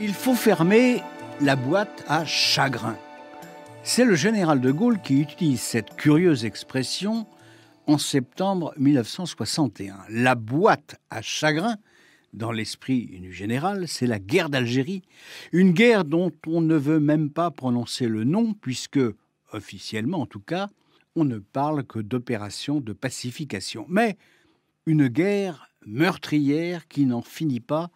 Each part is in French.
Il faut fermer la boîte à chagrin. C'est le général de Gaulle qui utilise cette curieuse expression en septembre 1961. La boîte à chagrin, dans l'esprit du général, c'est la guerre d'Algérie, une guerre dont on ne veut même pas prononcer le nom, puisque, officiellement en tout cas, on ne parle que d'opération de pacification. Mais une guerre meurtrière qui n'en finit pas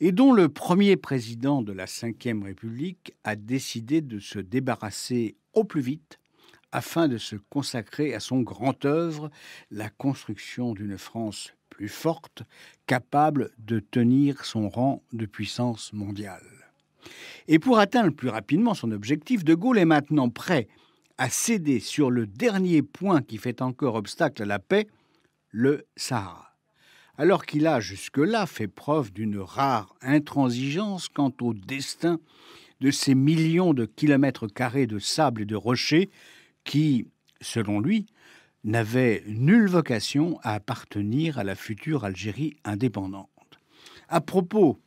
et dont le premier président de la Ve République a décidé de se débarrasser au plus vite afin de se consacrer à son grand œuvre, la construction d'une France plus forte, capable de tenir son rang de puissance mondiale. Et pour atteindre plus rapidement son objectif, De Gaulle est maintenant prêt à céder sur le dernier point qui fait encore obstacle à la paix, le Sahara alors qu'il a jusque-là fait preuve d'une rare intransigeance quant au destin de ces millions de kilomètres carrés de sable et de rochers qui, selon lui, n'avaient nulle vocation à appartenir à la future Algérie indépendante. À propos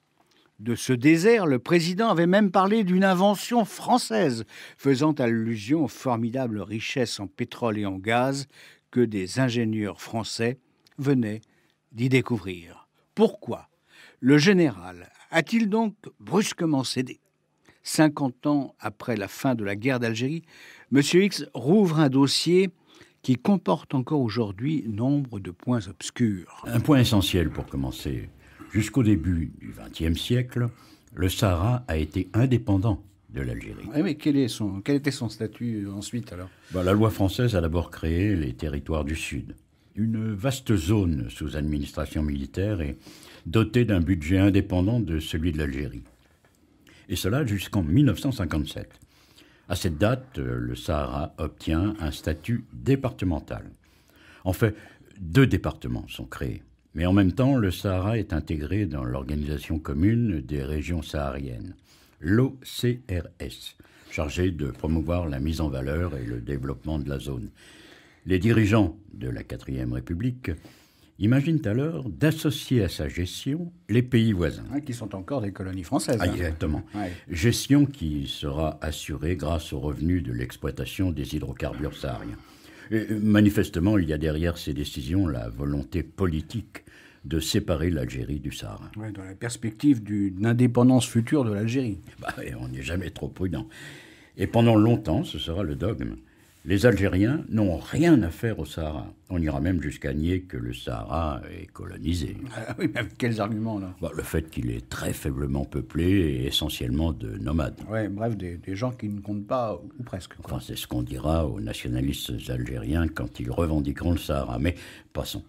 de ce désert, le président avait même parlé d'une invention française, faisant allusion aux formidables richesses en pétrole et en gaz que des ingénieurs français venaient d'y découvrir. Pourquoi Le général a-t-il donc brusquement cédé 50 ans après la fin de la guerre d'Algérie, M. X rouvre un dossier qui comporte encore aujourd'hui nombre de points obscurs. Un point essentiel pour commencer. Jusqu'au début du XXe siècle, le Sahara a été indépendant de l'Algérie. mais quel, était son statut ensuite alors bah, La loi française a d'abord créé les territoires du Sud une vaste zone sous administration militaire et dotée d'un budget indépendant de celui de l'Algérie. Et cela jusqu'en 1957. À cette date, le Sahara obtient un statut départemental. En fait, deux départements sont créés. Mais en même temps, le Sahara est intégré dans l'organisation commune des régions sahariennes, l'OCRS, chargée de promouvoir la mise en valeur et le développement de la zone, les dirigeants de la quatrième République imaginent alors d'associer à sa gestion les pays voisins. qui sont encore des colonies françaises. Ah, exactement. Gestion qui sera assurée grâce aux revenus de l'exploitation des hydrocarbures sahariens. Euh, manifestement, il y a derrière ces décisions la volonté politique de séparer l'Algérie du Sahara. dans la perspective d'une indépendance future de l'Algérie. Bah, on n'est jamais trop prudent. Et pendant longtemps, ce sera le dogme. Les Algériens n'ont rien à faire au Sahara. On ira même jusqu'à nier que le Sahara est colonisé. Ah oui, mais quels arguments là bah, Le fait qu'il est très faiblement peuplé et essentiellement de nomades. Ouais, bref, des, gens qui ne comptent pas, ou presque. Enfin, c'est ce qu'on dira aux nationalistes algériens quand ils revendiqueront le Sahara. Mais passons.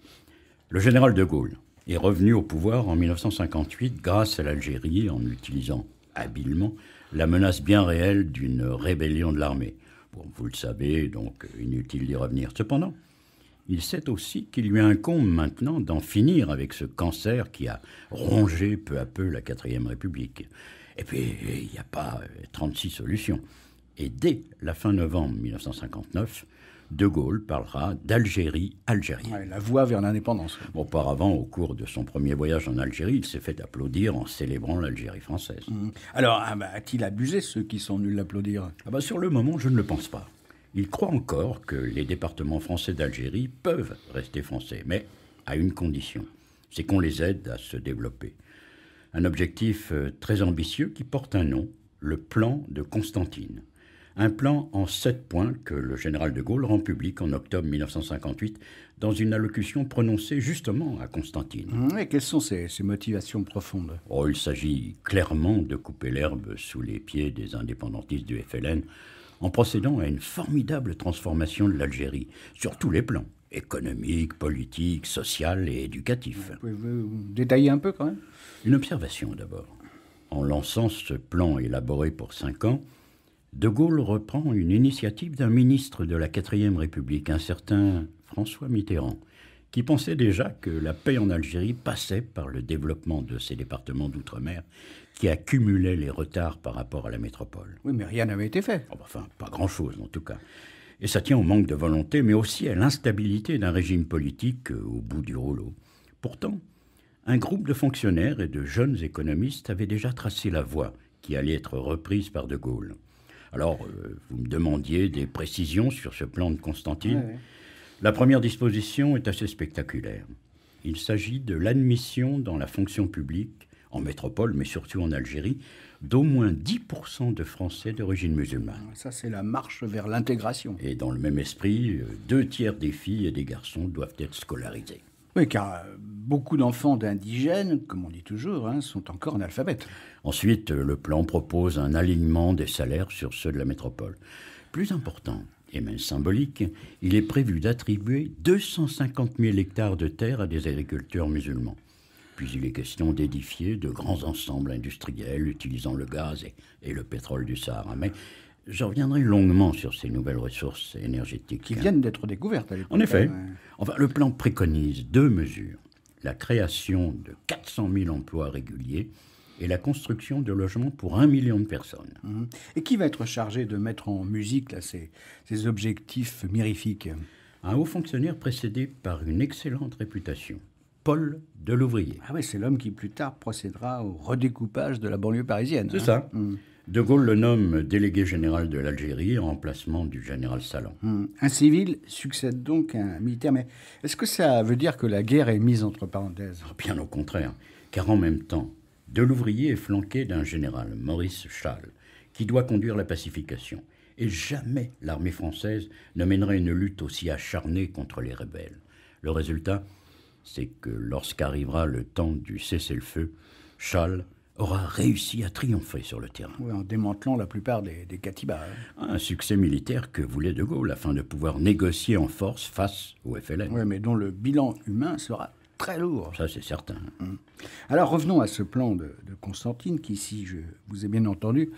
Le général de Gaulle est revenu au pouvoir en 1958 grâce à l'Algérie en utilisant habilement la menace bien réelle d'une rébellion de l'armée. Bon, vous le savez, donc euh, inutile d'y revenir. Cependant, il sait aussi qu'il lui incombe maintenant d'en finir avec ce cancer qui a rongé peu à peu la Quatrième République. Et puis, il n'y a pas 36 euh, solutions. Et dès la fin novembre 1959, de Gaulle parlera d'Algérie algérienne. la voie vers l'indépendance. Auparavant, au cours de son premier voyage en Algérie, il s'est fait applaudir en célébrant l'Algérie française. Mmh. Alors, ah bah, a-t-il abusé ceux qui sont venus l'applaudir ah bah, Sur le moment, je ne le pense pas. Il croit encore que les départements français d'Algérie peuvent rester français, mais à une condition, c'est qu'on les aide à se développer. Un objectif euh, très ambitieux qui porte un nom, le plan de Constantine un plan en sept points que le général de Gaulle rend public en octobre 1958 dans une allocution prononcée justement à Constantine. Mmh, et quelles sont ces, motivations profondes oh, Il s'agit clairement de couper l'herbe sous les pieds des indépendantistes du FLN en procédant à une formidable transformation de l'Algérie, sur tous les plans, économique, politique, social et éducatif. Vous pouvez détailler un peu quand même Une observation d'abord. En lançant ce plan élaboré pour cinq ans, de Gaulle reprend une initiative d'un ministre de la Quatrième République, un certain François Mitterrand, qui pensait déjà que la paix en Algérie passait par le développement de ces départements d'outre-mer qui accumulaient les retards par rapport à la métropole. Oui, mais rien n'avait été fait. Oh, enfin, pas grand-chose en tout cas. Et ça tient au manque de volonté, mais aussi à l'instabilité d'un régime politique euh, au bout du rouleau. Pourtant, un groupe de fonctionnaires et de jeunes économistes avait déjà tracé la voie qui allait être reprise par De Gaulle. Alors, euh, vous me demandiez des précisions sur ce plan de Constantine. La première disposition est assez spectaculaire. Il s'agit de l'admission dans la fonction publique, en métropole, mais surtout en Algérie, d'au moins 10% de Français d'origine musulmane. Ça, c'est la marche vers l'intégration. Et dans le même esprit, euh, deux tiers des filles et des garçons doivent être scolarisés. Oui, car euh, beaucoup d'enfants d'indigènes, comme on dit toujours, hein, sont encore en analphabètes. Ensuite, le plan propose un alignement des salaires sur ceux de la métropole. Plus important, et même symbolique, il est prévu d'attribuer 250 000 hectares de terre à des agriculteurs musulmans. Puis il est question d'édifier de grands ensembles industriels utilisant le gaz et, le pétrole du Sahara. Mais je reviendrai longuement sur ces nouvelles ressources énergétiques. Qui hein. viennent d'être découvertes En effet. Enfin, le plan préconise deux mesures. La création de 400 000 emplois réguliers et la construction de logements pour un million de personnes. Mmh. Et qui va être chargé de mettre en musique ces, ces objectifs mirifiques Un haut fonctionnaire précédé par une excellente réputation. Paul de l'Ouvrier. Ah oui, c'est l'homme qui plus tard procédera au redécoupage de la banlieue parisienne. C'est hein. ça. Mmh. De Gaulle le nomme délégué général de l'Algérie en remplacement du général Salan. Mmh. Un civil succède donc à un militaire, mais est-ce que ça veut dire que la guerre est mise entre parenthèses ah, Bien au contraire, car en même temps, de l'ouvrier est flanqué d'un général, Maurice Schall, qui doit conduire la pacification. Et jamais l'armée française ne mènerait une lutte aussi acharnée contre les rebelles. Le résultat, c'est que lorsqu'arrivera le temps du cessez-le-feu, Schall aura réussi à triompher sur le terrain. en démantelant la plupart des, des Un succès militaire que voulait De Gaulle afin de pouvoir négocier en force face au FLN. Oui, mais dont le bilan humain sera très lourd. Ça, c'est certain. Hein. Alors revenons à ce plan de, Constantine qui, si je vous ai bien entendu,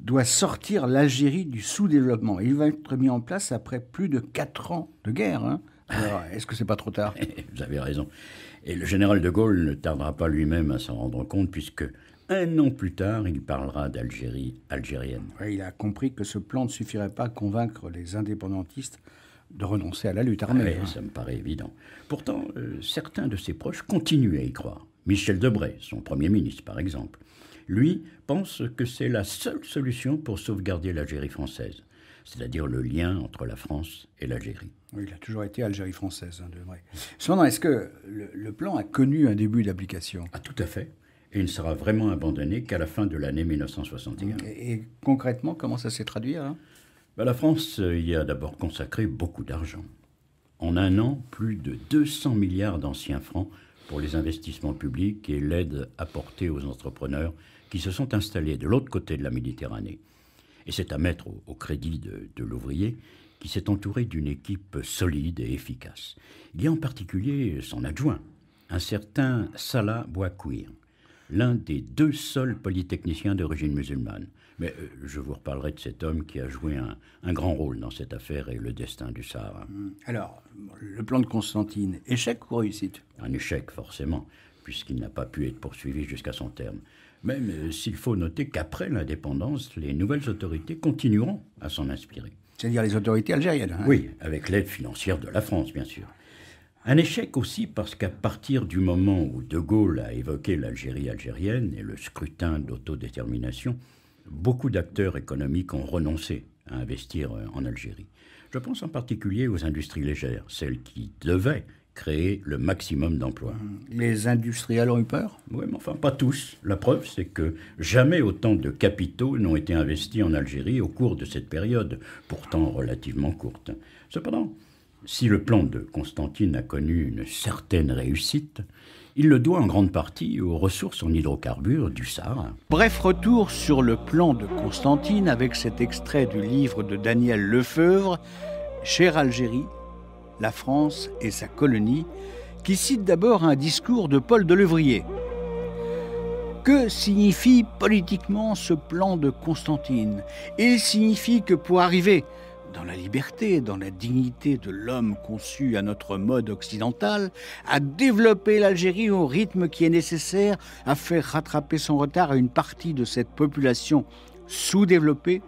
doit sortir l'Algérie du sous-développement. Il va être mis en place après plus de 4 ans de guerre. Hein. Alors, est-ce que c'est pas trop tard Vous avez raison. Et le général de Gaulle ne tardera pas lui-même à s'en rendre compte, puisque un an plus tard, il parlera d'Algérie algérienne. il a compris que ce plan ne suffirait pas à convaincre les indépendantistes de renoncer à la lutte armée. Oui, hein. Ça me paraît évident. Pourtant, euh, certains de ses proches continuent à y croire. Michel Debray, son Premier ministre par exemple, lui pense que c'est la seule solution pour sauvegarder l'Algérie française, c'est-à-dire le lien entre la France et l'Algérie. il a toujours été Algérie française, hein, Debray. Cependant, est-ce que le, plan a connu un début d'application Ah, tout à fait et il ne sera vraiment abandonné qu'à la fin de l'année 1961. Et, concrètement, comment ça s'est traduit bah, la France euh, y a d'abord consacré beaucoup d'argent. En un an, plus de 200 milliards d'anciens francs pour les investissements publics et l'aide apportée aux entrepreneurs qui se sont installés de l'autre côté de la Méditerranée. Et c'est à mettre au, crédit de, de l'ouvrier qui s'est entouré d'une équipe solide et efficace. Il y a en particulier son adjoint, un certain Salah Bouakouir, l'un des deux seuls polytechniciens d'origine musulmane. Mais euh, je vous reparlerai de cet homme qui a joué un, grand rôle dans cette affaire et le destin du Sahara. Mmh. Alors, le plan de Constantine, échec ou réussite Un échec, forcément, puisqu'il n'a pas pu être poursuivi jusqu'à son terme. Même s'il faut noter qu'après l'indépendance, les nouvelles autorités continueront à s'en inspirer. C'est-à-dire les autorités algériennes hein Oui, avec l'aide financière de la France, bien sûr. Un échec aussi parce qu'à partir du moment où De Gaulle a évoqué l'Algérie algérienne et le scrutin d'autodétermination, beaucoup d'acteurs économiques ont renoncé à investir euh, en Algérie. Je pense en particulier aux industries légères, celles qui devaient créer le maximum d'emplois. Hmm. Les industriels ont eu peur Oui, mais enfin, pas tous. La preuve, c'est que jamais autant de capitaux n'ont été investis en Algérie au cours de cette période, pourtant relativement courte. Cependant, si le plan de Constantine a connu une certaine réussite, il le doit en grande partie aux ressources en hydrocarbures du Sahara. Bref retour sur le plan de Constantine avec cet extrait du livre de Daniel Lefeuvre, Cher Algérie, la France et sa colonie, qui cite d'abord un discours de Paul Delevrier. Que signifie politiquement ce plan de Constantine Il signifie que pour arriver dans la liberté, dans la dignité de l'homme conçu à notre mode occidental, à développer l'Algérie au rythme qui est nécessaire à faire rattraper son retard à une partie de cette population sous-développée,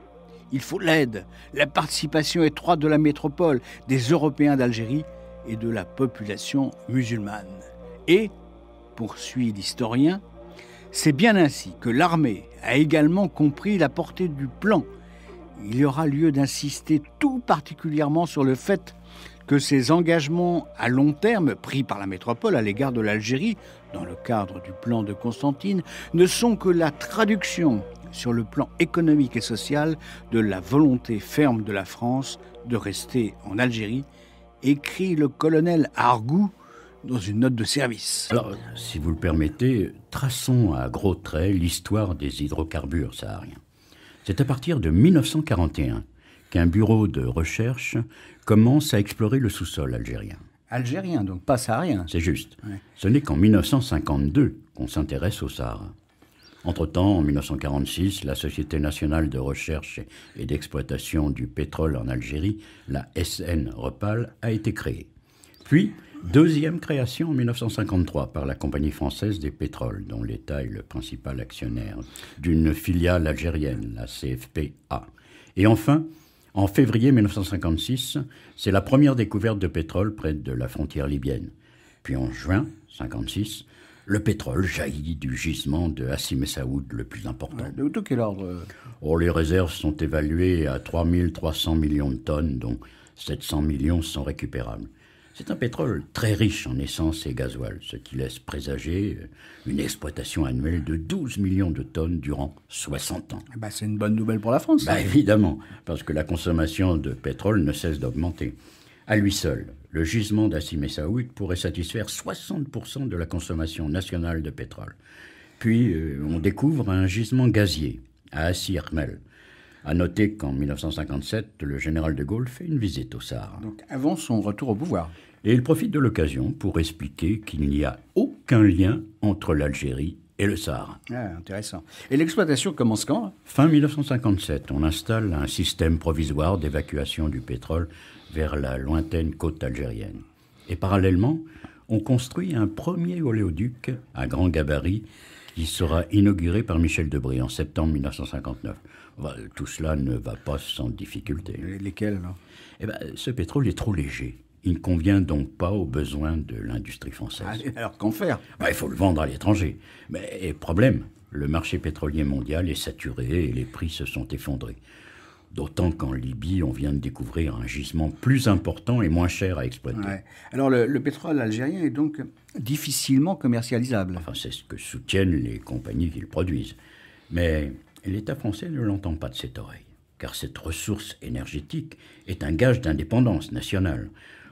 il faut l'aide, la participation étroite de la métropole, des Européens d'Algérie et de la population musulmane. Et, poursuit l'historien, c'est bien ainsi que l'armée a également compris la portée du plan il y aura lieu d'insister tout particulièrement sur le fait que ces engagements à long terme pris par la métropole à l'égard de l'Algérie, dans le cadre du plan de Constantine, ne sont que la traduction sur le plan économique et social de la volonté ferme de la France de rester en Algérie, écrit le colonel Argou dans une note de service. Alors, si vous le permettez, traçons à gros traits l'histoire des hydrocarbures sahariens. C'est à partir de 1941 qu'un bureau de recherche commence à explorer le sous-sol algérien. Algérien, donc pas saharien. C'est juste. Ce n'est qu'en 1952 qu'on s'intéresse au Sahara. Entre-temps, en 1946, la Société nationale de recherche et d'exploitation du pétrole en Algérie, la SN Repal, a été créée. Puis, Deuxième création en 1953 par la Compagnie française des pétroles, dont l'État est le principal actionnaire, d'une filiale algérienne, la CFPA. Et enfin, en février 1956, c'est la première découverte de pétrole près de la frontière libyenne. Puis en juin 1956, le pétrole jaillit du gisement de Hassim Saoud, le plus important. De tout quel ordre euh Les réserves sont évaluées à 3 300 millions de tonnes, dont 700 millions sont récupérables. C'est un pétrole très riche en essence et gasoil, ce qui laisse présager euh, une exploitation annuelle de 12 millions de tonnes durant 60 ans. Eh ben, c'est une bonne nouvelle pour la France. Bah, évidemment, parce que la consommation de pétrole ne cesse d'augmenter. À lui seul, le gisement d'Assim Saoud pourrait satisfaire 60% de la consommation nationale de pétrole. Puis, euh, on découvre un gisement gazier à assi hermel à noter qu'en 1957, le général de Gaulle fait une visite au Sahara. Donc avant son retour au pouvoir et il profite de l'occasion pour expliquer qu'il n'y a aucun lien entre l'Algérie et le Sahara. Ah, intéressant. Et l'exploitation commence quand Fin 1957, on installe un système provisoire d'évacuation du pétrole vers la lointaine côte algérienne. Et parallèlement, on construit un premier oléoduc à grand gabarit qui sera inauguré par Michel Debré en septembre 1959. Bah, tout cela ne va pas sans difficulté. lesquels, eh bien, Ce pétrole est trop léger. Il ne convient donc pas aux besoins de l'industrie française. alors qu'en faire bah, Il faut le vendre à l'étranger. Mais et problème, le marché pétrolier mondial est saturé et les prix se sont effondrés. D'autant qu'en Libye, on vient de découvrir un gisement plus important et moins cher à exploiter. Alors le, pétrole algérien est donc difficilement commercialisable. Enfin, c'est ce que soutiennent les compagnies qui le produisent. Mais l'État français ne l'entend pas de cette oreille, car cette ressource énergétique est un gage d'indépendance nationale.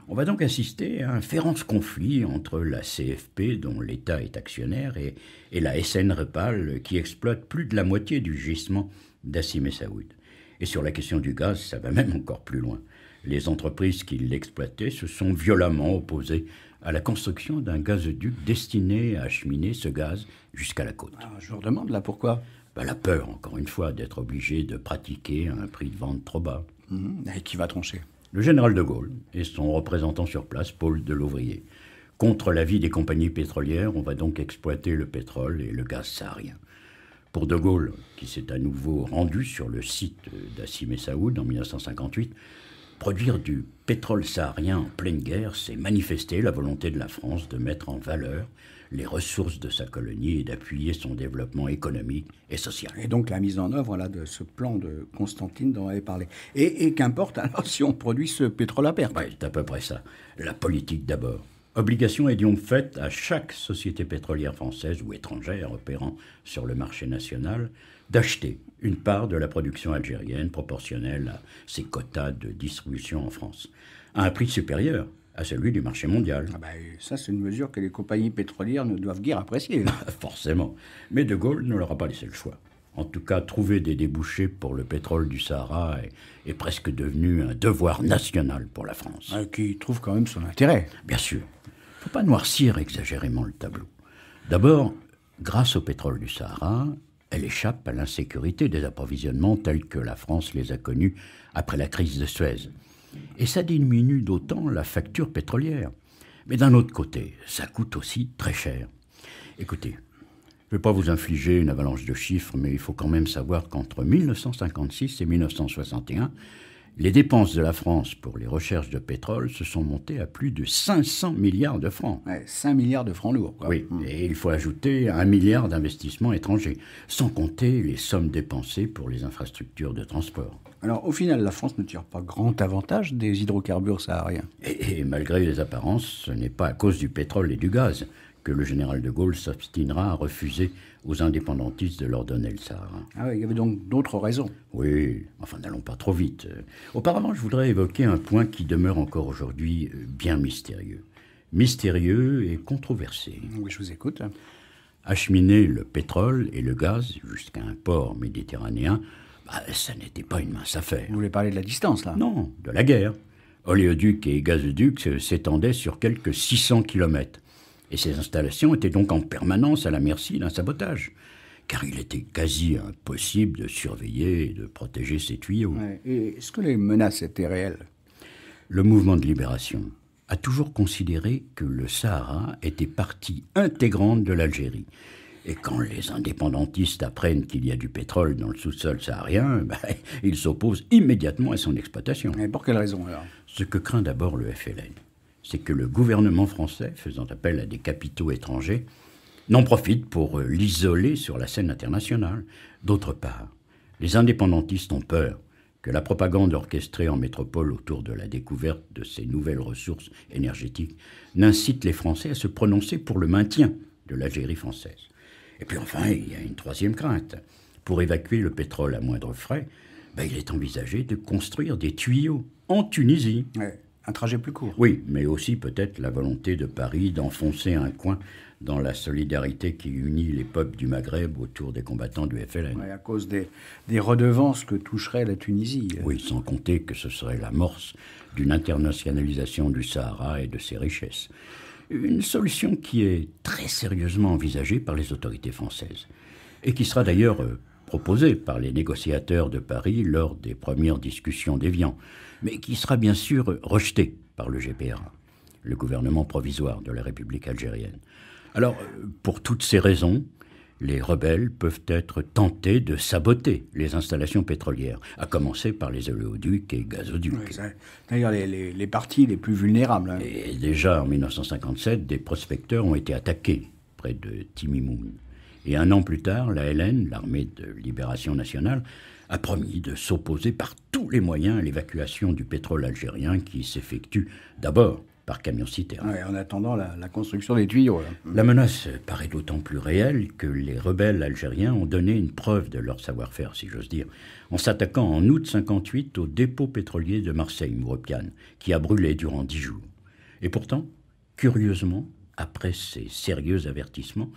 On va donc assister à un féroce conflit entre la CFP, dont l'État est actionnaire, et, la SN Repal, qui exploite plus de la moitié du gisement et Saoud. Et sur la question du gaz, ça va même encore plus loin. Les entreprises qui l'exploitaient se sont violemment opposées à la construction d'un gazoduc destiné à acheminer ce gaz jusqu'à la côte. Ah, je vous demande là pourquoi bah, La peur, encore une fois, d'être obligé de pratiquer un prix de vente trop bas. Mmh, et qui va trancher le général de Gaulle et son représentant sur place, Paul de Contre l'avis des compagnies pétrolières, on va donc exploiter le pétrole et le gaz saharien. Pour De Gaulle, qui s'est à nouveau rendu sur le site d'Assim et Saoud en 1958, produire du pétrole saharien en pleine guerre, c'est manifester la volonté de la France de mettre en valeur les ressources de sa colonie et d'appuyer son développement économique et social. Et donc la mise en œuvre là, de ce plan de Constantine dont on avait parlé. Et, qu'importe alors si on produit ce pétrole à perte C'est à peu près ça. La politique d'abord. Obligation est donc faite à chaque société pétrolière française ou étrangère opérant sur le marché national d'acheter une part de la production algérienne proportionnelle à ses quotas de distribution en France, à un prix supérieur à ah, celui du marché mondial. Ah, bah, ça, c'est une mesure que les compagnies pétrolières ne doivent guère apprécier. Forcément. Mais De Gaulle ne leur a pas laissé le choix. En tout cas, trouver des débouchés pour le pétrole du Sahara est, presque devenu un devoir national pour la France. Ah, qui trouve quand même son intérêt. Bien sûr. Il ne faut pas noircir exagérément le tableau. D'abord, grâce au pétrole du Sahara, elle échappe à l'insécurité des approvisionnements tels que la France les a connus après la crise de Suez et ça diminue d'autant la facture pétrolière. Mais d'un autre côté, ça coûte aussi très cher. Écoutez, je ne vais pas vous infliger une avalanche de chiffres, mais il faut quand même savoir qu'entre 1956 et 1961, les dépenses de la France pour les recherches de pétrole se sont montées à plus de 500 milliards de francs. 5 milliards de francs lourds. Quoi. Oui, hum. et il faut ajouter un milliard d'investissements étrangers, sans compter les sommes dépensées pour les infrastructures de transport. Alors au final, la France ne tire pas grand avantage des hydrocarbures sahariens. Et, malgré les apparences, ce n'est pas à cause du pétrole et du gaz que le général de Gaulle s'obstinera à refuser aux indépendantistes de leur donner le Sahara. Ah, oui, il y avait donc d'autres raisons. Oui, enfin n'allons pas trop vite. Auparavant, je voudrais évoquer un point qui demeure encore aujourd'hui euh, bien mystérieux. Mystérieux et controversé. Oui, je vous écoute. Acheminer le pétrole et le gaz jusqu'à un port méditerranéen bah, ça n'était pas une mince affaire. Vous voulez parler de la distance, là Non, de la guerre. Oléoduc et gazoduc s'étendaient sur quelques 600 kilomètres. Et ces installations étaient donc en permanence à la merci d'un sabotage car il était quasi impossible de surveiller et de protéger ces tuyaux. et est-ce que les menaces étaient réelles Le mouvement de libération a toujours considéré que le Sahara était partie intégrante de l'Algérie et quand les indépendantistes apprennent qu'il y a du pétrole dans le sous-sol saharien, bah, ils s'opposent immédiatement à son exploitation. Et pour quelle raison alors Ce que craint d'abord le FLN, c'est que le gouvernement français, faisant appel à des capitaux étrangers, n'en profite pour euh, l'isoler sur la scène internationale. D'autre part, les indépendantistes ont peur que la propagande orchestrée en métropole autour de la découverte de ces nouvelles ressources énergétiques n'incite les Français à se prononcer pour le maintien de l'Algérie française. Et puis enfin, il y a une troisième crainte. Pour évacuer le pétrole à moindre frais, ben, il est envisagé de construire des tuyaux en Tunisie. un trajet plus court. Oui, mais aussi peut-être la volonté de Paris d'enfoncer un coin dans la solidarité qui unit les peuples du Maghreb autour des combattants du FLN. Ouais, à cause des, des, redevances que toucherait la Tunisie. Oui, sans compter que ce serait l'amorce d'une internationalisation du Sahara et de ses richesses. Une solution qui est très sérieusement envisagée par les autorités françaises et qui sera d'ailleurs euh, proposée par les négociateurs de Paris lors des premières discussions d'Evian, mais qui sera bien sûr rejetée par le GPR, le gouvernement provisoire de la République algérienne. Alors, euh, pour toutes ces raisons, les rebelles peuvent être tentés de saboter les installations pétrolières, à commencer par les oléoducs et gazoducs. Oui, D'ailleurs, les, les, les, parties les plus vulnérables. Hein. Et déjà en 1957, des prospecteurs ont été attaqués près de Timimoun. Et un an plus tard, la LN, l'armée de libération nationale, a promis de s'opposer par tous les moyens à l'évacuation du pétrole algérien qui s'effectue d'abord par camion citerne en attendant la, construction des tuyaux. La menace paraît d'autant plus réelle que les rebelles algériens ont donné une preuve de leur savoir-faire, si j'ose dire, en s'attaquant en août 58 au dépôt pétrolier de Marseille, Mouropiane, qui a brûlé durant dix jours. Et pourtant, curieusement, après ces sérieux avertissements,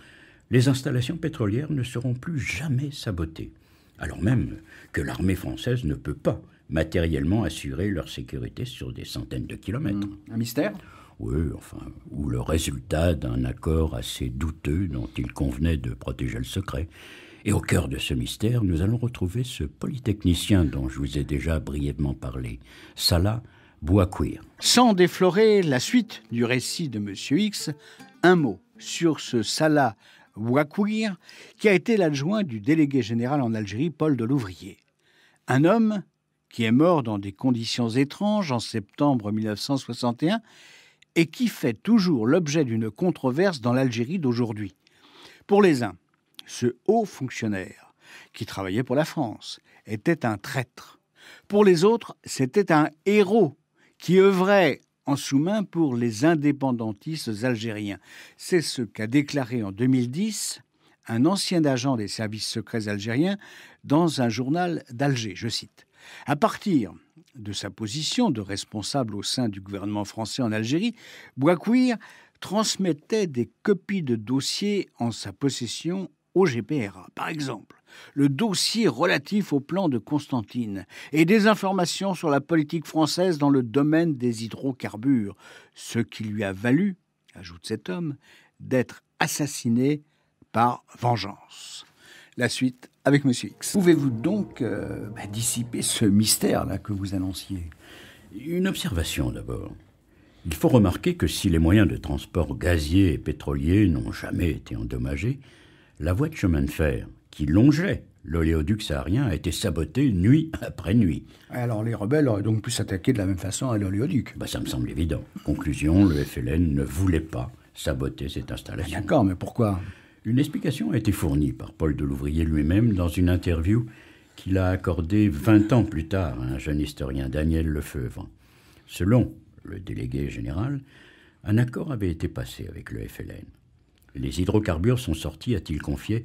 les installations pétrolières ne seront plus jamais sabotées, alors même que l'armée française ne peut pas matériellement assurer leur sécurité sur des centaines de kilomètres. Mmh. Un mystère Oui, enfin, ou le résultat d'un accord assez douteux dont il convenait de protéger le secret. Et au cœur de ce mystère, nous allons retrouver ce polytechnicien dont je vous ai déjà brièvement parlé, Salah Bouakouir. Sans déflorer la suite du récit de Monsieur X, un mot sur ce Salah Bouakouir qui a été l'adjoint du délégué général en Algérie, Paul de l'Ouvrier. Un homme qui est mort dans des conditions étranges en septembre 1961 et qui fait toujours l'objet d'une controverse dans l'Algérie d'aujourd'hui. Pour les uns, ce haut fonctionnaire, qui travaillait pour la France, était un traître. Pour les autres, c'était un héros qui œuvrait en sous-main pour les indépendantistes algériens. C'est ce qu'a déclaré en 2010 un ancien agent des services secrets algériens dans un journal d'Alger, je cite. À partir de sa position de responsable au sein du gouvernement français en Algérie, Boakouir transmettait des copies de dossiers en sa possession au GPRA. Par exemple, le dossier relatif au plan de Constantine et des informations sur la politique française dans le domaine des hydrocarbures, ce qui lui a valu, ajoute cet homme, d'être assassiné par vengeance. La suite avec Monsieur X. Pouvez-vous donc euh, bah, dissiper ce mystère là que vous annonciez Une observation d'abord. Il faut remarquer que si les moyens de transport gazier et pétrolier n'ont jamais été endommagés, la voie de chemin de fer qui longeait l'oléoduc saharien a été sabotée nuit après nuit. Alors les rebelles auraient donc pu s'attaquer de la même façon à l'oléoduc bah, Ça me semble évident. Conclusion, le FLN ne voulait pas saboter cette installation. Ah, d'accord, mais pourquoi une explication a été fournie par Paul Delouvrier lui-même dans une interview qu'il a accordée 20 ans plus tard à un jeune historien, Daniel Lefebvre. Selon le délégué général, un accord avait été passé avec le FLN. Les hydrocarbures sont sortis, a-t-il confié,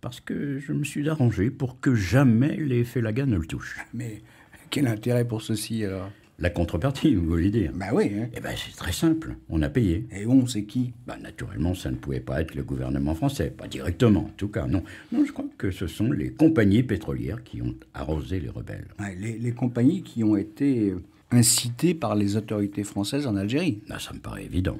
parce que je me suis arrangé pour que jamais les Félagas ne le touchent. Mais quel intérêt pour ceci alors la contrepartie, vous voulez dire Bah oui. Hein. Eh ben c'est très simple, on a payé. Et on, c'est qui Bah naturellement, ça ne pouvait pas être le gouvernement français, pas directement en tout cas, non. Non, je crois que ce sont les compagnies pétrolières qui ont arrosé les rebelles. les, compagnies qui ont été euh, incitées par les autorités françaises en Algérie. Ah, ça me paraît évident.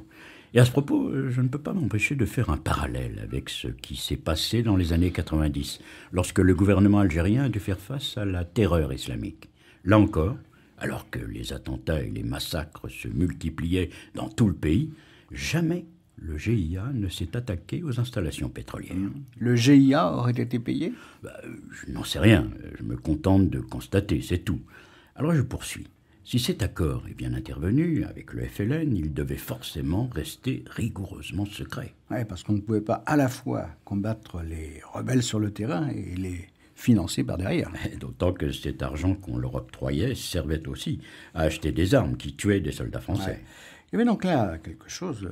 Et à ce propos, euh, je ne peux pas m'empêcher de faire un parallèle avec ce qui s'est passé dans les années 90, lorsque le gouvernement algérien a dû faire face à la terreur islamique. Là encore, alors que les attentats et les massacres se multipliaient dans tout le pays, jamais le GIA ne s'est attaqué aux installations pétrolières. Le GIA aurait été payé bah, Je n'en sais rien, je me contente de constater, c'est tout. Alors je poursuis. Si cet accord est bien intervenu avec le FLN, il devait forcément rester rigoureusement secret. Oui, parce qu'on ne pouvait pas à la fois combattre les rebelles sur le terrain et les financé par derrière. D'autant que cet argent qu'on leur octroyait servait aussi à acheter des armes qui tuaient des soldats français. Il y avait donc là quelque chose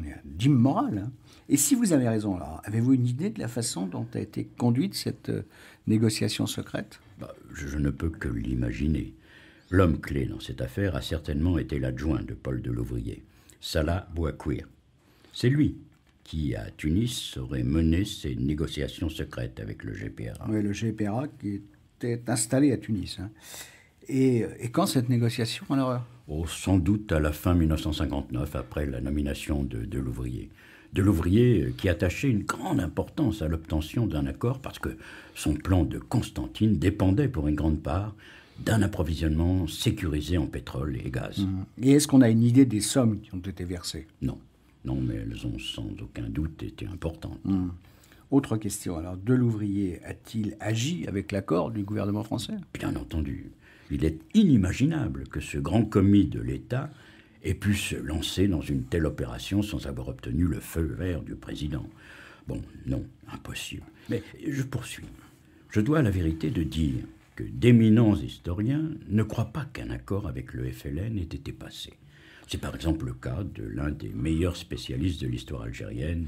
euh, d'immoral. Hein. Et si vous avez raison, là, avez-vous une idée de la façon dont a été conduite cette euh, négociation secrète bah, je, ne peux que l'imaginer. L'homme clé dans cette affaire a certainement été l'adjoint de Paul de Salah Bouakouir. C'est lui qui, à Tunis, aurait mené ces négociations secrètes avec le GPRA. Oui, le GPRA qui était installé à Tunis. Hein. Euh, et, quand cette négociation, alors oh, Sans doute à la fin 1959, après la nomination de, de l'ouvrier de l'ouvrier euh, qui attachait une grande importance à l'obtention d'un accord parce que son plan de Constantine dépendait pour une grande part d'un approvisionnement sécurisé en pétrole et gaz. Mmh. Et est-ce qu'on a une idée des sommes qui ont été versées Non. Non, mais elles ont sans aucun doute été importantes. Hmm. Autre question, alors, De l'ouvrier a-t-il agi avec l'accord du gouvernement français Bien entendu. Il est inimaginable que ce grand commis de l'État ait pu se lancer dans une telle opération sans avoir obtenu le feu vert du président. Bon, non, impossible. Mais je poursuis. Je dois à la vérité de dire que d'éminents historiens ne croient pas qu'un accord avec le FLN ait été passé. C'est par exemple le cas de l'un des meilleurs spécialistes de l'histoire algérienne,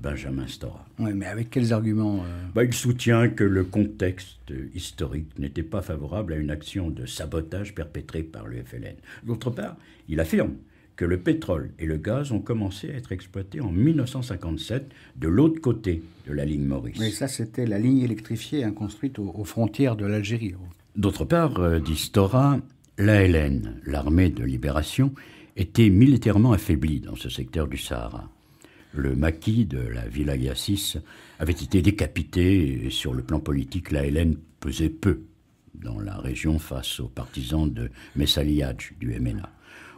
Benjamin Stora. Oui, mais avec quels arguments euh bah, Il soutient que le contexte historique n'était pas favorable à une action de sabotage perpétrée par le FLN. D'autre part, il affirme que le pétrole et le gaz ont commencé à être exploités en 1957 de l'autre côté de la ligne Maurice. Mais ça c'était la ligne électrifiée construite aux, frontières de l'Algérie. D'autre part, euh, dit Stora, l'ALN, l'armée de libération, était militairement affaibli dans ce secteur du Sahara. Le maquis de la Villa Yassis avait été décapité et sur le plan politique, la Hélène pesait peu dans la région face aux partisans de Messali du MNA.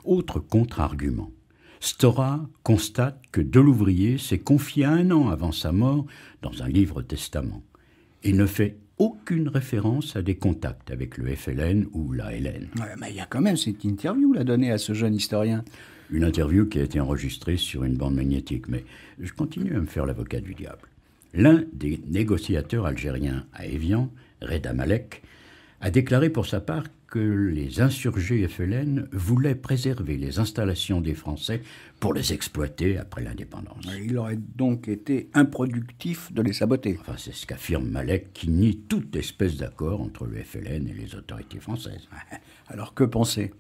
Autre contre-argument. Stora constate que Delouvrier s'est confié un an avant sa mort dans un livre testament et ne fait aucune référence à des contacts avec le FLN ou la LN. mais il y a quand même cette interview là donnée à ce jeune historien. Une interview qui a été enregistrée sur une bande magnétique, mais je continue à me faire l'avocat du diable. L'un des négociateurs algériens à Evian, Reda Malek, a déclaré pour sa part que les insurgés FLN voulaient préserver les installations des Français pour les exploiter après l'indépendance. Il aurait donc été improductif de les saboter. Enfin, c'est ce qu'affirme Malek, qui nie toute espèce d'accord entre le FLN et les autorités françaises. Alors que penser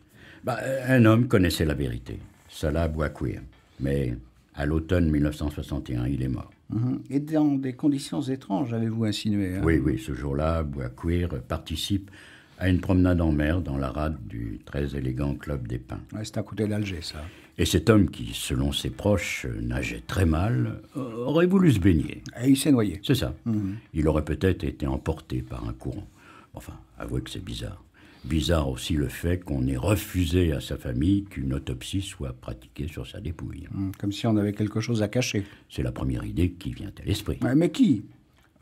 bah, Un homme connaissait la vérité, Salah Bouakouir. Mais à l'automne 1961, il est mort. Mhm. Et dans des conditions étranges, avez-vous insinué hein Oui, oui, ce jour-là, Bouakouir participe à une promenade en mer dans la rade du très élégant club des Pins. Ouais, c'est à côté d'Alger, ça. Et cet homme qui, selon ses proches, nageait très mal, euh, aurait voulu se baigner. Et il s'est noyé. C'est ça. Mhm. Il aurait peut-être été emporté par un courant. Enfin, avouez que c'est bizarre. Bizarre aussi le fait qu'on ait refusé à sa famille qu'une autopsie soit pratiquée sur sa dépouille. Mhm. comme si on avait quelque chose à cacher. C'est la première idée qui vient à l'esprit. mais qui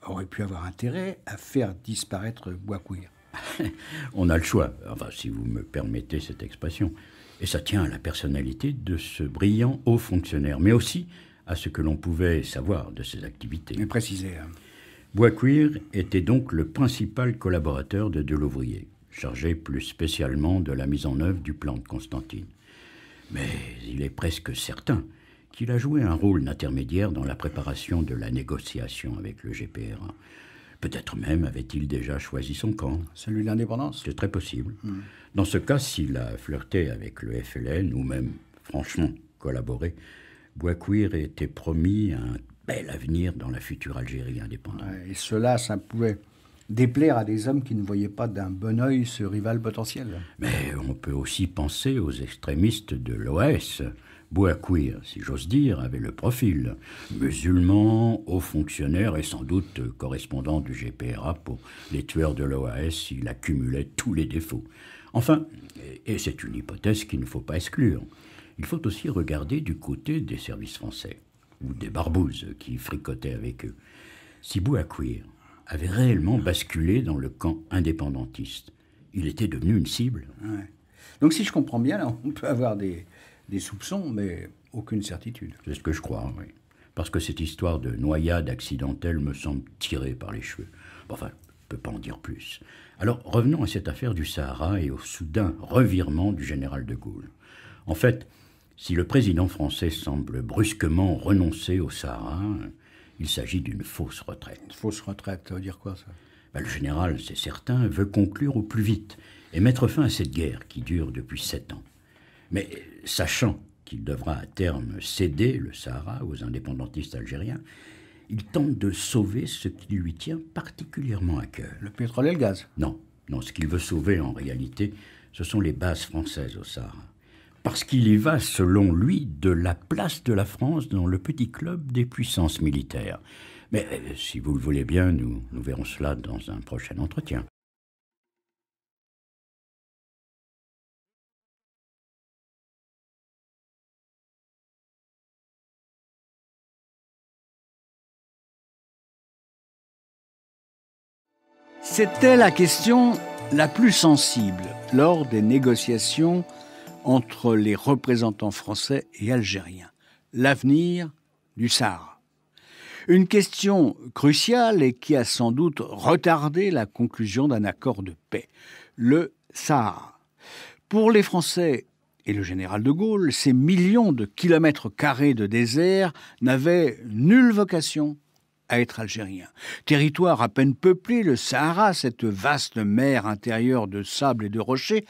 aurait pu avoir intérêt à faire disparaître Couir on a le choix, enfin si vous me permettez cette expression. Et ça tient à la personnalité de ce brillant haut fonctionnaire, mais aussi à ce que l'on pouvait savoir de ses activités. Mais précisez. Hein. était donc le principal collaborateur de Delouvrier, chargé plus spécialement de la mise en œuvre du plan de Constantine. Mais il est presque certain qu'il a joué un rôle d'intermédiaire dans la préparation de la négociation avec le GPR. Peut-être même avait-il déjà choisi son camp. Celui de l'indépendance C'est très possible. Hmm. Dans ce cas, s'il a flirté avec le FLN ou même, franchement, collaboré, Bouakouir était promis un bel avenir dans la future Algérie indépendante. et cela, ça pouvait déplaire à des hommes qui ne voyaient pas d'un bon oeil ce rival potentiel. Mais on peut aussi penser aux extrémistes de l'OS Bouakouir, si j'ose dire, avait le profil. Musulman, haut fonctionnaire et sans doute correspondant du GPRA pour les tueurs de l'OAS, il accumulait tous les défauts. Enfin, et c'est une hypothèse qu'il ne faut pas exclure, il faut aussi regarder du côté des services français, ou des barbouzes qui fricotaient avec eux. Si Bouakouir avait réellement basculé dans le camp indépendantiste, il était devenu une cible. Donc si je comprends bien, on peut avoir des, des soupçons, mais aucune certitude. C'est ce que je crois, oui. Parce que cette histoire de noyade accidentelle me semble tirée par les cheveux. Enfin, je ne peux pas en dire plus. Alors revenons à cette affaire du Sahara et au soudain revirement du général de Gaulle. En fait, si le président français semble brusquement renoncer au Sahara, il s'agit d'une fausse retraite. fausse retraite, ça veut dire quoi ça ben, Le général, c'est certain, veut conclure au plus vite et mettre fin à cette guerre qui dure depuis sept ans. Mais sachant qu'il devra à terme céder le Sahara aux indépendantistes algériens, il tente de sauver ce qui lui tient particulièrement à cœur. Le pétrole et le gaz Non, non, ce qu'il veut sauver en réalité, ce sont les bases françaises au Sahara. Parce qu'il y va, selon lui, de la place de la France dans le petit club des puissances militaires. Mais euh, si vous le voulez bien, nous, nous verrons cela dans un prochain entretien. C'était la question la plus sensible lors des négociations entre les représentants français et algériens, l'avenir du Sahara. Une question cruciale et qui a sans doute retardé la conclusion d'un accord de paix, le Sahara. Pour les Français et le général de Gaulle, ces millions de kilomètres carrés de désert n'avaient nulle vocation à être algérien. Territoire à peine peuplé, le Sahara, cette vaste mer intérieure de sable et de rochers,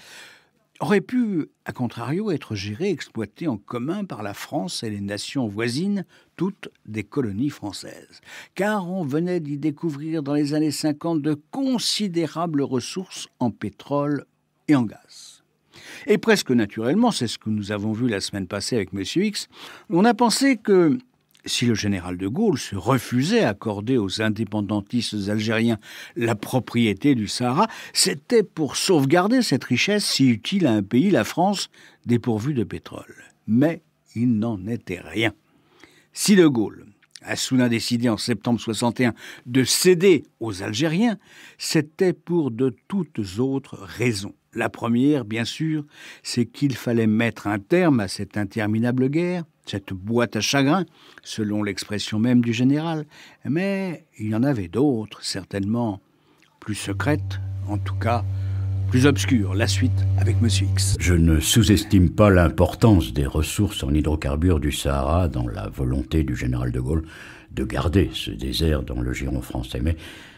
aurait pu, à contrario, être géré, exploité en commun par la France et les nations voisines, toutes des colonies françaises. Car on venait d'y découvrir dans les années 50 de considérables ressources en pétrole et en gaz. Et presque naturellement, c'est ce que nous avons vu la semaine passée avec M. X, on a pensé que si le général de Gaulle se refusait à accorder aux indépendantistes algériens la propriété du Sahara, c'était pour sauvegarder cette richesse si utile à un pays, la France, dépourvu de pétrole. Mais il n'en était rien. Si de Gaulle a soudain décidé en septembre 61 de céder aux Algériens, c'était pour de toutes autres raisons. La première, bien sûr, c'est qu'il fallait mettre un terme à cette interminable guerre, cette boîte à chagrin, selon l'expression même du général. Mais il y en avait d'autres, certainement, plus secrètes, en tout cas plus obscures. La suite avec M. X. Je ne sous-estime pas l'importance des ressources en hydrocarbures du Sahara dans la volonté du général de Gaulle de garder ce désert dans le giron français. Mais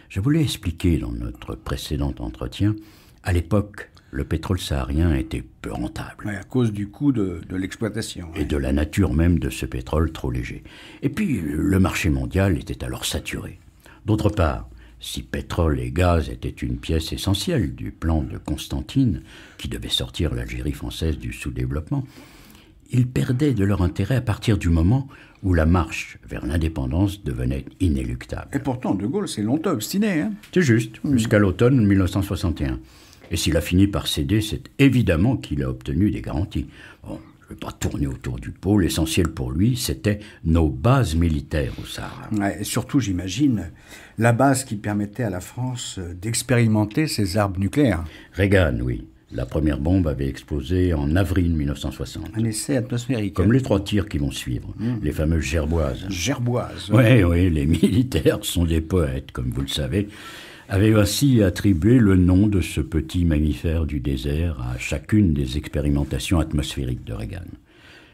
je voulais expliquer dans notre précédent entretien, à l'époque le pétrole saharien était peu rentable. à cause du coût de, l'exploitation. Et de la nature même de ce pétrole trop léger. Et puis, le marché mondial était alors saturé. D'autre part, si pétrole et gaz étaient une pièce essentielle du plan de Constantine, qui devait sortir l'Algérie française du sous-développement, ils perdaient de leur intérêt à partir du moment où la marche vers l'indépendance devenait inéluctable. Et pourtant, De Gaulle s'est longtemps obstiné. Hein. C'est juste, mmh. jusqu'à l'automne 1961. Et s'il a fini par céder, c'est évidemment qu'il a obtenu des garanties. je ne vais pas tourner autour du pot. L'essentiel pour lui, c'était nos bases militaires au Sahara. et surtout, j'imagine, la base qui permettait à la France euh, d'expérimenter ses armes nucléaires. Reagan, oui. La première bombe avait explosé en avril 1960. Un essai atmosphérique. Comme les trois tirs qui vont suivre, mm. les fameuses gerboises. Gerboises. Oui, oui, les militaires sont des poètes, comme vous le savez avait ainsi attribué le nom de ce petit mammifère du désert à chacune des expérimentations atmosphériques de Reagan.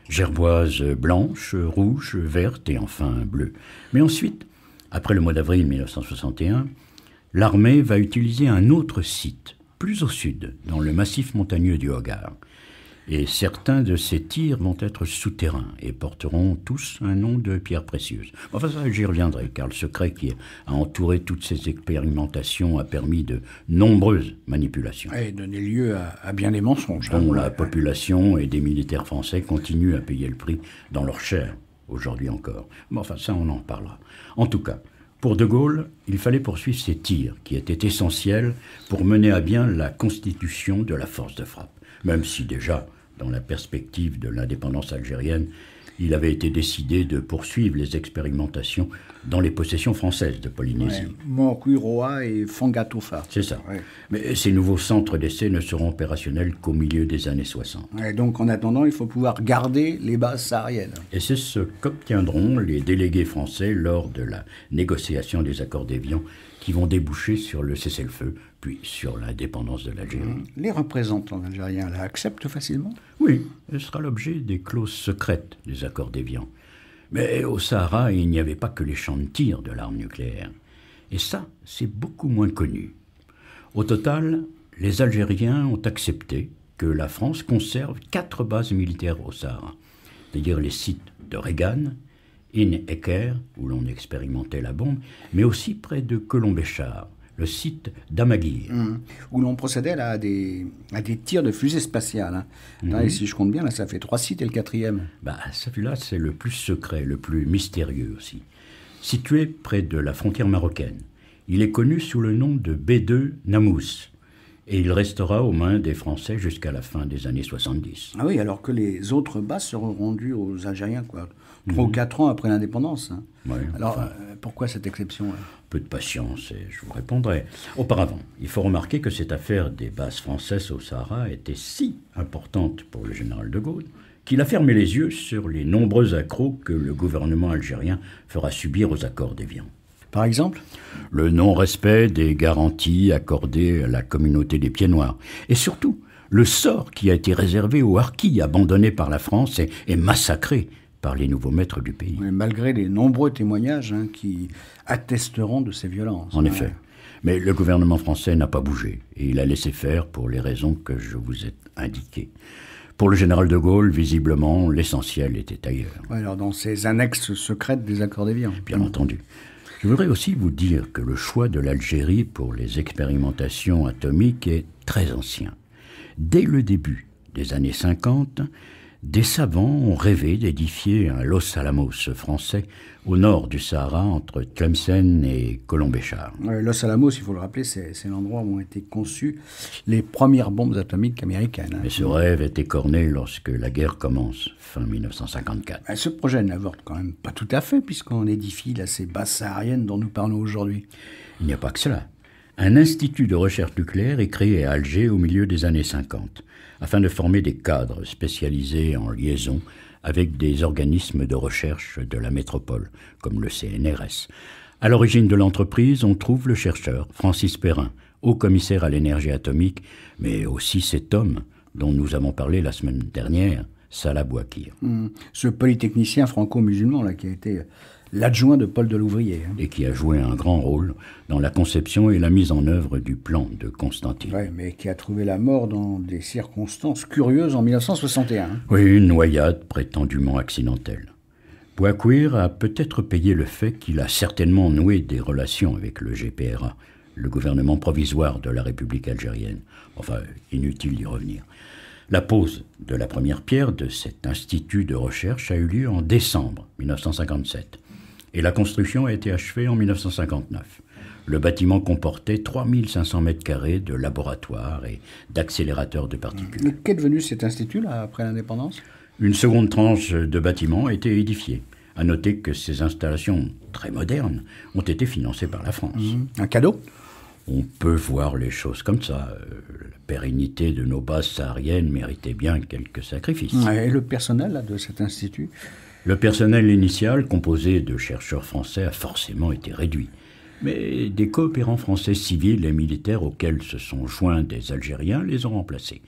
Gerboise blanche, rouge, verte et enfin bleue. Mais ensuite, après le mois d'avril 1961, l'armée va utiliser un autre site, plus au sud, dans le massif montagneux du Hogar. Et certains de ces tirs vont être souterrains et porteront tous un nom de pierre précieuse. Enfin, ça, j'y reviendrai, car le secret qui a entouré toutes ces expérimentations a permis de nombreuses manipulations. Et donné lieu à, bien des mensonges. Hein. Dont la population et des militaires français continuent à payer le prix dans leur chair, aujourd'hui encore. Mais enfin, ça, on en parlera. En tout cas, pour De Gaulle, il fallait poursuivre ces tirs, qui étaient essentiels pour mener à bien la constitution de la force de frappe, même si déjà dans la perspective de l'indépendance algérienne, il avait été décidé de poursuivre les expérimentations dans les possessions françaises de Polynésie. Ouais, et Fangatoufa. – C'est ça. Mais ces nouveaux centres d'essai ne seront opérationnels qu'au milieu des années 60. donc en attendant, il faut pouvoir garder les bases sahariennes. Et c'est ce qu'obtiendront les délégués français lors de la négociation des accords d'Évian qui vont déboucher sur le cessez-le-feu puis sur l'indépendance de l'Algérie. Mmh. Les représentants algériens la acceptent facilement Oui, elle sera l'objet des clauses secrètes des accords déviants. Mais au Sahara, il n'y avait pas que les champs de tir de l'arme nucléaire. Et ça, c'est beaucoup moins connu. Au total, les Algériens ont accepté que la France conserve quatre bases militaires au Sahara, c'est-à-dire les sites de Regan, In Eker, où l'on expérimentait la bombe, mais aussi près de Colombéchard, le site d'Amaguir. Hum. Où l'on procédait à, des, à des tirs de fusées spatiales. Hein. Mhm. et si je compte bien, là, ça fait trois sites et le quatrième. Bah, celui-là, c'est le plus secret, le plus mystérieux aussi. Situé près de la frontière marocaine, il est connu sous le nom de B2 Namous. Et il restera aux mains des Français jusqu'à la fin des années 70. Ah oui, alors que les autres bases seront rendues aux Algériens, quoi trois ou mhm. quatre ans après l'indépendance. Hein. Alors, euh, pourquoi cette exception hein Peu de patience, et je vous répondrai. Auparavant, il faut remarquer que cette affaire des bases françaises au Sahara était si importante pour le général de Gaulle qu'il a fermé les yeux sur les nombreux accros que le gouvernement algérien fera subir aux accords d'Évian. Par exemple Le non-respect des garanties accordées à la communauté des Pieds Noirs. Et surtout, le sort qui a été réservé aux harkis abandonnés par la France et massacrés par les nouveaux maîtres du pays. malgré les nombreux témoignages hein, qui attesteront de ces violences. En effet. Mais le gouvernement français n'a pas bougé et il a laissé faire pour les raisons que je vous ai indiquées. Pour le général de Gaulle, visiblement, l'essentiel était ailleurs. alors dans ces annexes secrètes des accords d'Évian. Bien entendu. Je voudrais aussi vous dire que le choix de l'Algérie pour les expérimentations atomiques est très ancien. Dès le début des années 50, des savants ont rêvé d'édifier un Los Alamos français au nord du Sahara, entre Tlemcen et Colombéchar. Los Alamos, il faut le rappeler, c'est l'endroit où ont été conçues les premières bombes atomiques américaines. Hein. Mais ce rêve est écorné lorsque la guerre commence, fin 1954. Bah, ce projet n'avorte quand même pas tout à fait, puisqu'on édifie la ces bases sahariennes dont nous parlons aujourd'hui. Il n'y a pas que cela. Un institut de recherche nucléaire est créé à Alger au milieu des années 50 afin de former des cadres spécialisés en liaison avec des organismes de recherche de la métropole, comme le CNRS. À l'origine de l'entreprise, on trouve le chercheur Francis Perrin, haut commissaire à l'énergie atomique, mais aussi cet homme dont nous avons parlé la semaine dernière, Salah Bouakir. Hum, ce polytechnicien franco-musulman là qui a été euh, l'adjoint de Paul de Louvrier. Hein. Et qui a joué un grand rôle dans la conception et la mise en œuvre du plan de Constantine. Oui, mais qui a trouvé la mort dans des circonstances curieuses en 1961. Hein. Oui, une noyade prétendument accidentelle. Boiscuir a peut-être payé le fait qu'il a certainement noué des relations avec le GPRA, le gouvernement provisoire de la République algérienne. Enfin, inutile d'y revenir. La pose de la première pierre de cet institut de recherche a eu lieu en décembre 1957 et la construction a été achevée en 1959. Le bâtiment comportait 3500 mètres carrés de laboratoires et d'accélérateurs de particules. Mais Qu'est devenu cet institut après l'indépendance Une seconde tranche de bâtiment a été édifiée. À noter que ces installations très modernes ont été financées par la France. Mmh. Un cadeau On peut voir les choses comme ça. Euh, la pérennité de nos bases sahariennes méritait bien quelques sacrifices. Et le personnel de cet institut le personnel initial, composé de chercheurs français, a forcément été réduit. Mais des coopérants français civils et militaires auxquels se sont joints des Algériens les ont remplacés.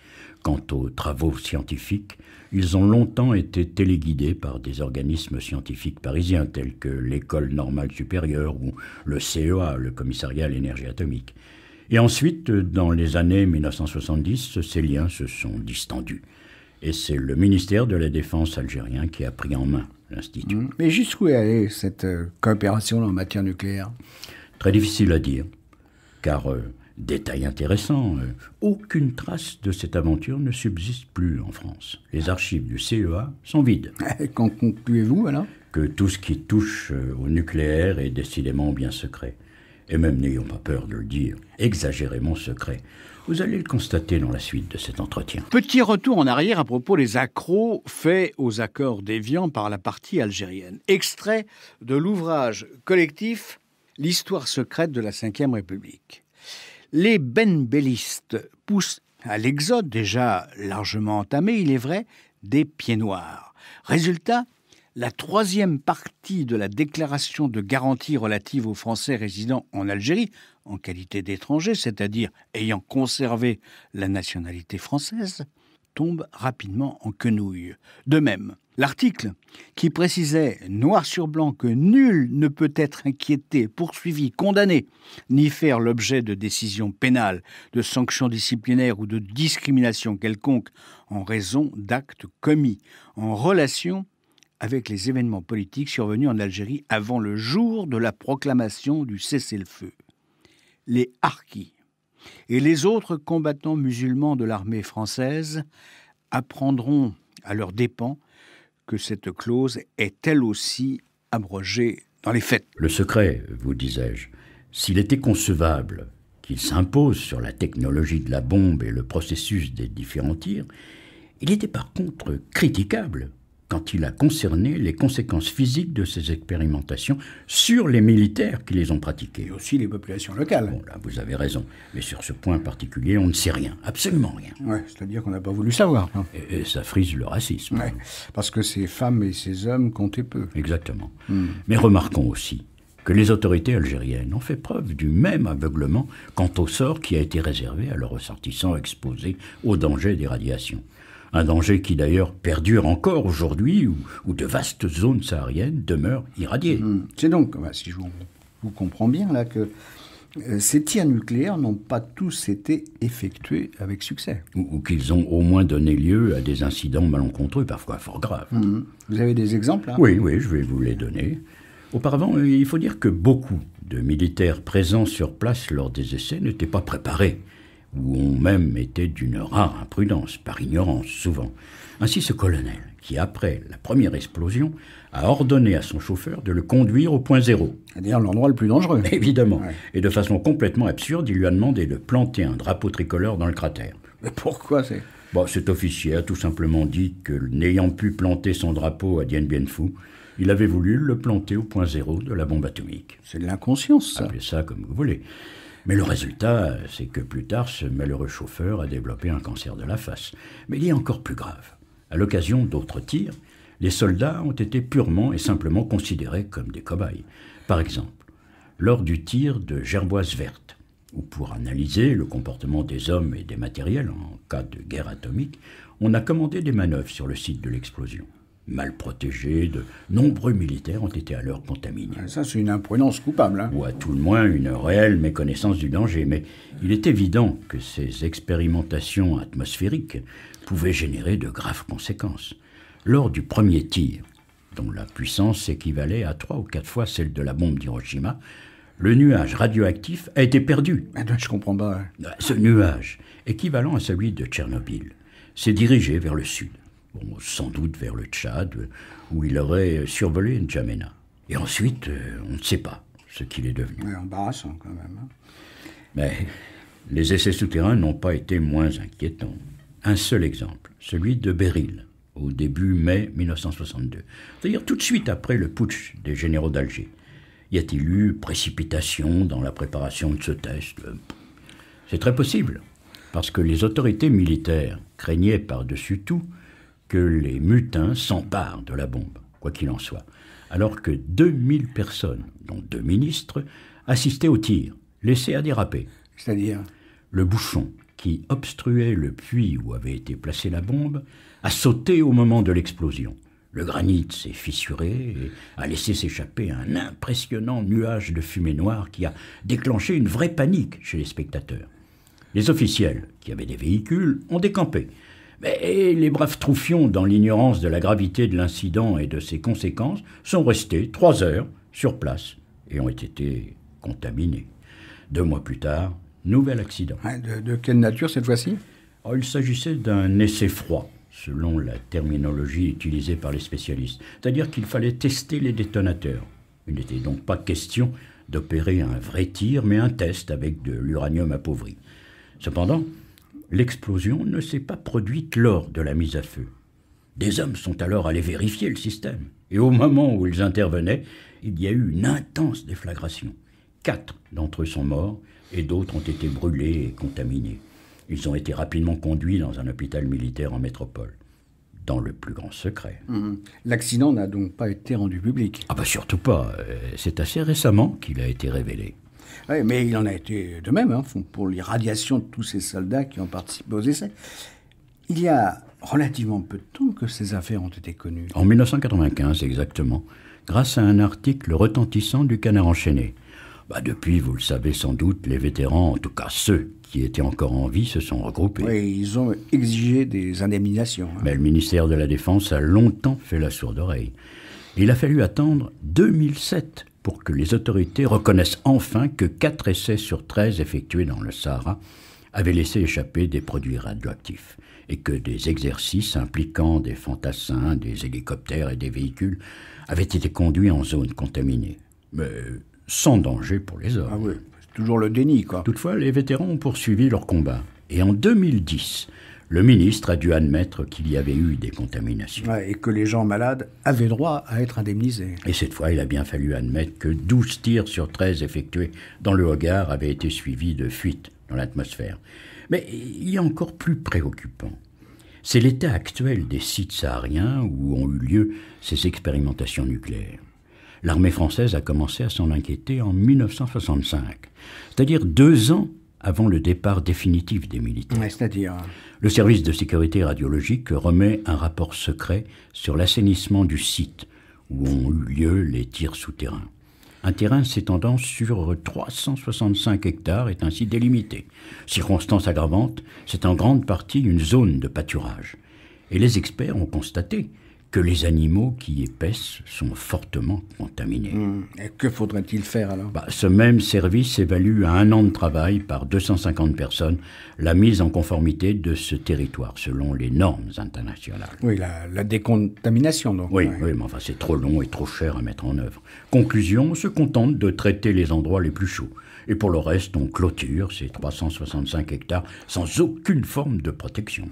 Quant aux travaux scientifiques, ils ont longtemps été téléguidés par des organismes scientifiques parisiens tels que l'École normale supérieure ou le CEA, le Commissariat à l'énergie atomique. Et ensuite, dans les années 1970, ces liens se sont distendus. Et c'est le ministère de la Défense algérien qui a pris en main l'institut. Mm. Mais jusqu'où est allée cette euh, coopération en matière nucléaire Très difficile à dire, car euh, Détail intéressant, euh, aucune trace de cette aventure ne subsiste plus en France. Les archives du CEA sont vides. Qu'en concluez-vous alors Que tout ce qui touche au nucléaire est décidément bien secret. Et même n'ayons pas peur de le dire, exagérément secret. Vous allez le constater dans la suite de cet entretien. Petit retour en arrière à propos des accros faits aux accords déviants par la partie algérienne. Extrait de l'ouvrage collectif L'histoire secrète de la Ve République. Les benbellistes poussent à l'exode, déjà largement entamé, il est vrai, des pieds noirs. Résultat, la troisième partie de la déclaration de garantie relative aux Français résidant en Algérie en qualité d'étranger, c'est-à-dire ayant conservé la nationalité française, tombe rapidement en quenouille. De même, l'article qui précisait noir sur blanc que nul ne peut être inquiété, poursuivi, condamné, ni faire l'objet de décisions pénales, de sanctions disciplinaires ou de discrimination quelconque en raison d'actes commis en relation avec les événements politiques survenus en Algérie avant le jour de la proclamation du cessez-le-feu. Les harkis et les autres combattants musulmans de l'armée française apprendront à leurs dépens que cette clause est elle aussi abrogée dans les faits. Le secret, vous disais-je, s'il était concevable qu'il s'impose sur la technologie de la bombe et le processus des différents tirs, il était par contre critiquable quand il a concerné les conséquences physiques de ces expérimentations sur les militaires qui les ont pratiquées. Et aussi les populations locales. Bon, là, vous avez raison. Mais sur ce point particulier, on ne sait rien, absolument rien. Ouais, c'est-à-dire qu'on n'a pas voulu savoir. Hein. Et, ça frise le racisme. Ouais, parce que ces femmes et ces hommes comptaient peu. Exactement. Hmm. Mais remarquons aussi que les autorités algériennes ont fait preuve du même aveuglement quant au sort qui a été réservé à leurs ressortissants exposés au danger des radiations un danger qui d'ailleurs perdure encore aujourd'hui, où, de vastes zones sahariennes demeurent irradiées. Hmm. C'est donc, bah, si je vous, comprends bien, là, que euh, ces tirs nucléaires n'ont pas tous été effectués avec succès. Ou, qu'ils ont au moins donné lieu à des incidents malencontreux, parfois fort graves. Hmm. Vous avez des exemples Oui, oui, je vais vous les donner. Auparavant, euh, il faut dire que beaucoup de militaires présents sur place lors des essais n'étaient pas préparés où on même était d'une rare imprudence, par ignorance souvent. Ainsi ce colonel, qui après la première explosion, a ordonné à son chauffeur de le conduire au point zéro. C'est-à-dire l'endroit le plus dangereux. Évidemment. Et de façon complètement absurde, il lui a demandé de planter un drapeau tricolore dans le cratère. Mais pourquoi c'est bon, Cet officier a tout simplement dit que, n'ayant pu planter son drapeau à Dien Bien Phu, il avait voulu le planter au point zéro de la bombe atomique. C'est de l'inconscience, ça. Appelez ça comme vous voulez. Mais le résultat, c'est que plus tard, ce malheureux chauffeur a développé un cancer de la face. Mais il est encore plus grave. À l'occasion d'autres tirs, les soldats ont été purement et simplement considérés comme des cobayes. Par exemple, lors du tir de Gerboise verte, où pour analyser le comportement des hommes et des matériels en cas de guerre atomique, on a commandé des manœuvres sur le site de l'explosion mal protégés, de nombreux militaires ont été alors contaminés. Ah, ça, c'est une imprudence coupable. Hein. Ou à tout le moins une réelle méconnaissance du danger. Mais il est évident que ces expérimentations atmosphériques pouvaient générer de graves conséquences. Lors du premier tir, dont la puissance équivalait à trois ou quatre fois celle de la bombe d'Hiroshima, le nuage radioactif a été perdu. Ah, je comprends pas. Hein. Ce nuage, équivalent à celui de Tchernobyl, s'est dirigé vers le sud sans doute vers le Tchad, où il aurait survolé N'Djamena. Et ensuite, euh, on ne sait pas ce qu'il est devenu. Mais embarrassant quand même. Hein. Mais les essais souterrains n'ont pas été moins inquiétants. Un seul exemple, celui de Beryl, au début mai 1962, c'est-à-dire tout de suite après le putsch des généraux d'Alger. Y a-t-il eu précipitation dans la préparation de ce test C'est très possible, parce que les autorités militaires craignaient par-dessus tout que les mutins s'emparent de la bombe, quoi qu'il en soit, alors que 2000 personnes, dont deux ministres, assistaient au tir, laissés à déraper. C'est-à-dire Le bouchon qui obstruait le puits où avait été placée la bombe a sauté au moment de l'explosion. Le granit s'est fissuré et a laissé s'échapper un impressionnant nuage de fumée noire qui a déclenché une vraie panique chez les spectateurs. Les officiels, qui avaient des véhicules, ont décampé. Mais eh, les braves troufions, dans l'ignorance de la gravité de l'incident et de ses conséquences, sont restés trois heures sur place et ont été contaminés. Deux mois plus tard, nouvel accident. De, quelle nature cette fois-ci oh, Il s'agissait d'un essai froid, selon la terminologie utilisée par les spécialistes. C'est-à-dire qu'il fallait tester les détonateurs. Il n'était donc pas question d'opérer un vrai tir, mais un test avec de l'uranium appauvri. Cependant, l'explosion ne s'est pas produite lors de la mise à feu. Des hommes sont alors allés vérifier le système, et au moment où ils intervenaient, il y a eu une intense déflagration. Quatre d'entre eux sont morts, et d'autres ont été brûlés et contaminés. Ils ont été rapidement conduits dans un hôpital militaire en métropole dans le plus grand secret. Mmh. L'accident n'a donc pas été rendu public. Ah bah surtout pas. Euh, c'est assez récemment qu'il a été révélé. Oui, mais il en a été de même hein, pour l'irradiation de tous ces soldats qui ont participé aux essais. Il y a relativement peu de temps que ces affaires ont été connues. En 1995 exactement, grâce à un article retentissant du Canard enchaîné. Bah, depuis, vous le savez sans doute, les vétérans, en tout cas ceux qui étaient encore en vie, se sont regroupés. Oui, ils ont exigé des indemnisations. Hein. Mais le ministère de la Défense a longtemps fait la sourde oreille. Il a fallu attendre 2007 pour que les autorités reconnaissent enfin que quatre essais sur 13 effectués dans le Sahara avaient laissé échapper des produits radioactifs et que des exercices impliquant des fantassins, des hélicoptères et des véhicules avaient été conduits en zone contaminée, mais sans danger pour les hommes. Ah oui, toujours le déni, quoi. Toutefois, les vétérans ont poursuivi leur combat. Et en 2010, le ministre a dû admettre qu'il y avait eu des contaminations. et que les gens malades avaient droit à être indemnisés. Et cette fois, il a bien fallu admettre que 12 tirs sur 13 effectués dans le Hogar avaient été suivis de fuites dans l'atmosphère. Mais il y a encore plus préoccupant. C'est l'état actuel des sites sahariens où ont eu lieu ces expérimentations nucléaires. L'armée française a commencé à s'en inquiéter en 1965, c'est-à-dire deux ans avant le départ définitif des militaires. Euh, le service de sécurité radiologique remet un rapport secret sur l'assainissement du site où ont eu lieu les tirs souterrains. Un terrain s'étendant sur 365 hectares est ainsi délimité. Circonstance aggravante, c'est en grande partie une zone de pâturage. Et les experts ont constaté que les animaux qui épaissent sont fortement contaminés. Hmm. Et que faudrait-il faire alors bah, Ce même service évalue à un an de travail par 250 personnes la mise en conformité de ce territoire selon les normes internationales. Oui, la, décontamination donc. Oui, mais enfin c'est trop long et trop cher à mettre en œuvre. Conclusion, on se contente de traiter les endroits les plus chauds. Et pour le reste, on clôture ces 365 hectares sans aucune forme de protection.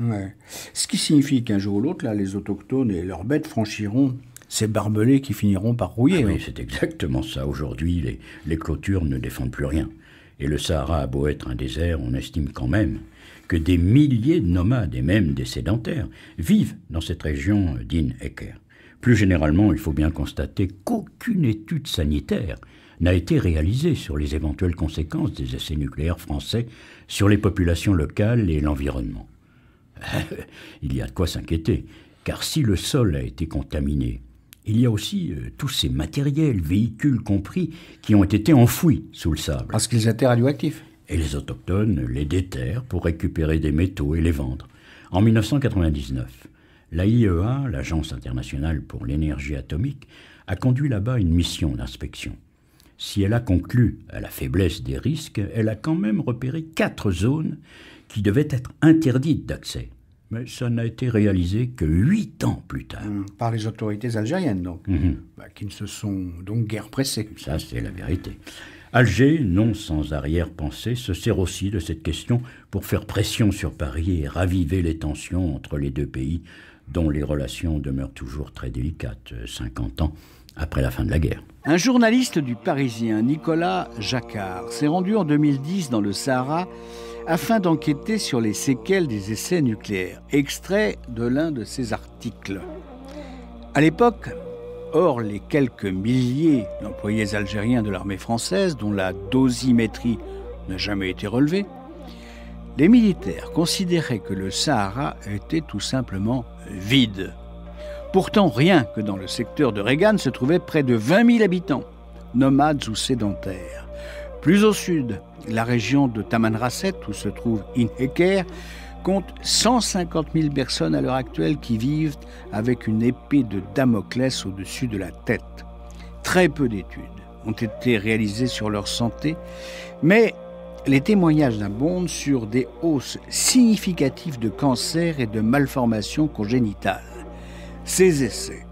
Ce qui signifie qu'un jour ou l'autre, là, les autochtones et leurs bêtes franchiront ces barbelés qui finiront par rouiller. Ah oui, hein. c'est exactement ça. Aujourd'hui, les, clôtures ne défendent plus rien. Et le Sahara a beau être un désert, on estime quand même que des milliers de nomades et même des sédentaires vivent dans cette région d'In Eker. Plus généralement, il faut bien constater qu'aucune étude sanitaire n'a été réalisé sur les éventuelles conséquences des essais nucléaires français sur les populations locales et l'environnement. il y a de quoi s'inquiéter, car si le sol a été contaminé, il y a aussi euh, tous ces matériels, véhicules compris, qui ont été enfouis sous le sable. Parce qu'ils étaient radioactifs. Et les autochtones les déterrent pour récupérer des métaux et les vendre. En 1999, l'AIEA, l'Agence internationale pour l'énergie atomique, a conduit là-bas une mission d'inspection. Si elle a conclu à la faiblesse des risques, elle a quand même repéré quatre zones qui devaient être interdites d'accès. Mais ça n'a été réalisé que huit ans plus tard. Hum, par les autorités algériennes, donc, mhm. bah, qui ne se sont donc guère pressées. Ça, c'est la vérité. Alger, non sans arrière-pensée, se sert aussi de cette question pour faire pression sur Paris et raviver les tensions entre les deux pays, dont les relations demeurent toujours très délicates, 50 euh, ans après la fin de la guerre. Un journaliste du Parisien, Nicolas Jacquard, s'est rendu en 2010 dans le Sahara afin d'enquêter sur les séquelles des essais nucléaires, extrait de l'un de ses articles. À l'époque, hors les quelques milliers d'employés algériens de l'armée française dont la dosimétrie n'a jamais été relevée, les militaires considéraient que le Sahara était tout simplement vide. Pourtant, rien que dans le secteur de Reagan se trouvaient près de 20 000 habitants, nomades ou sédentaires. Plus au sud, la région de Tamanrasset, où se trouve Inheker, compte 150 000 personnes à l'heure actuelle qui vivent avec une épée de Damoclès au-dessus de la tête. Très peu d'études ont été réalisées sur leur santé, mais les témoignages abondent sur des hausses significatives de cancers et de malformations congénitales. « Ces essais.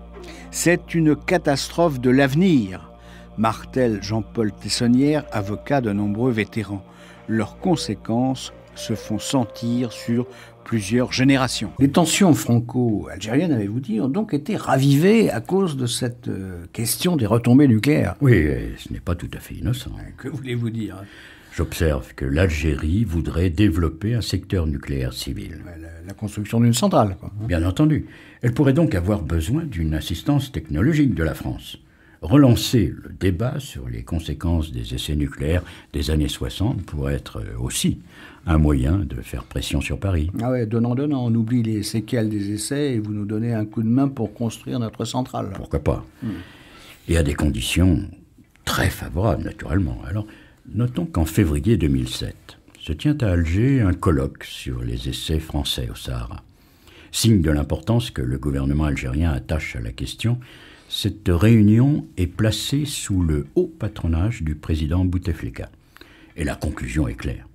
C'est une catastrophe de l'avenir, Martel, Jean-Paul Tessonnière, avocat de nombreux vétérans. Leurs conséquences se font sentir sur plusieurs générations. Les tensions franco-algériennes, avez-vous dit, ont donc été ravivées à cause de cette euh, question des retombées nucléaires. Oui, ce n'est pas tout à fait innocent. Que voulez-vous dire J'observe que l'Algérie voudrait développer un secteur nucléaire civil. La construction d'une centrale. Quoi. Hein. Bien entendu. Elle pourrait donc avoir besoin d'une assistance technologique de la France. Relancer le débat sur les conséquences des essais nucléaires des années 60 pourrait être euh, aussi un moyen de faire pression sur Paris. Ah ouais, donnant, donnant, on oublie les séquelles des essais et vous nous donnez un coup de main pour construire notre centrale. Pourquoi pas Il y a des conditions très favorables, naturellement. Alors, Notons qu'en février 2007 se tient à Alger un colloque sur les essais français au Sahara. Signe de l'importance que le gouvernement algérien attache à la question, cette réunion est placée sous le haut patronage du président Bouteflika. Et la conclusion est claire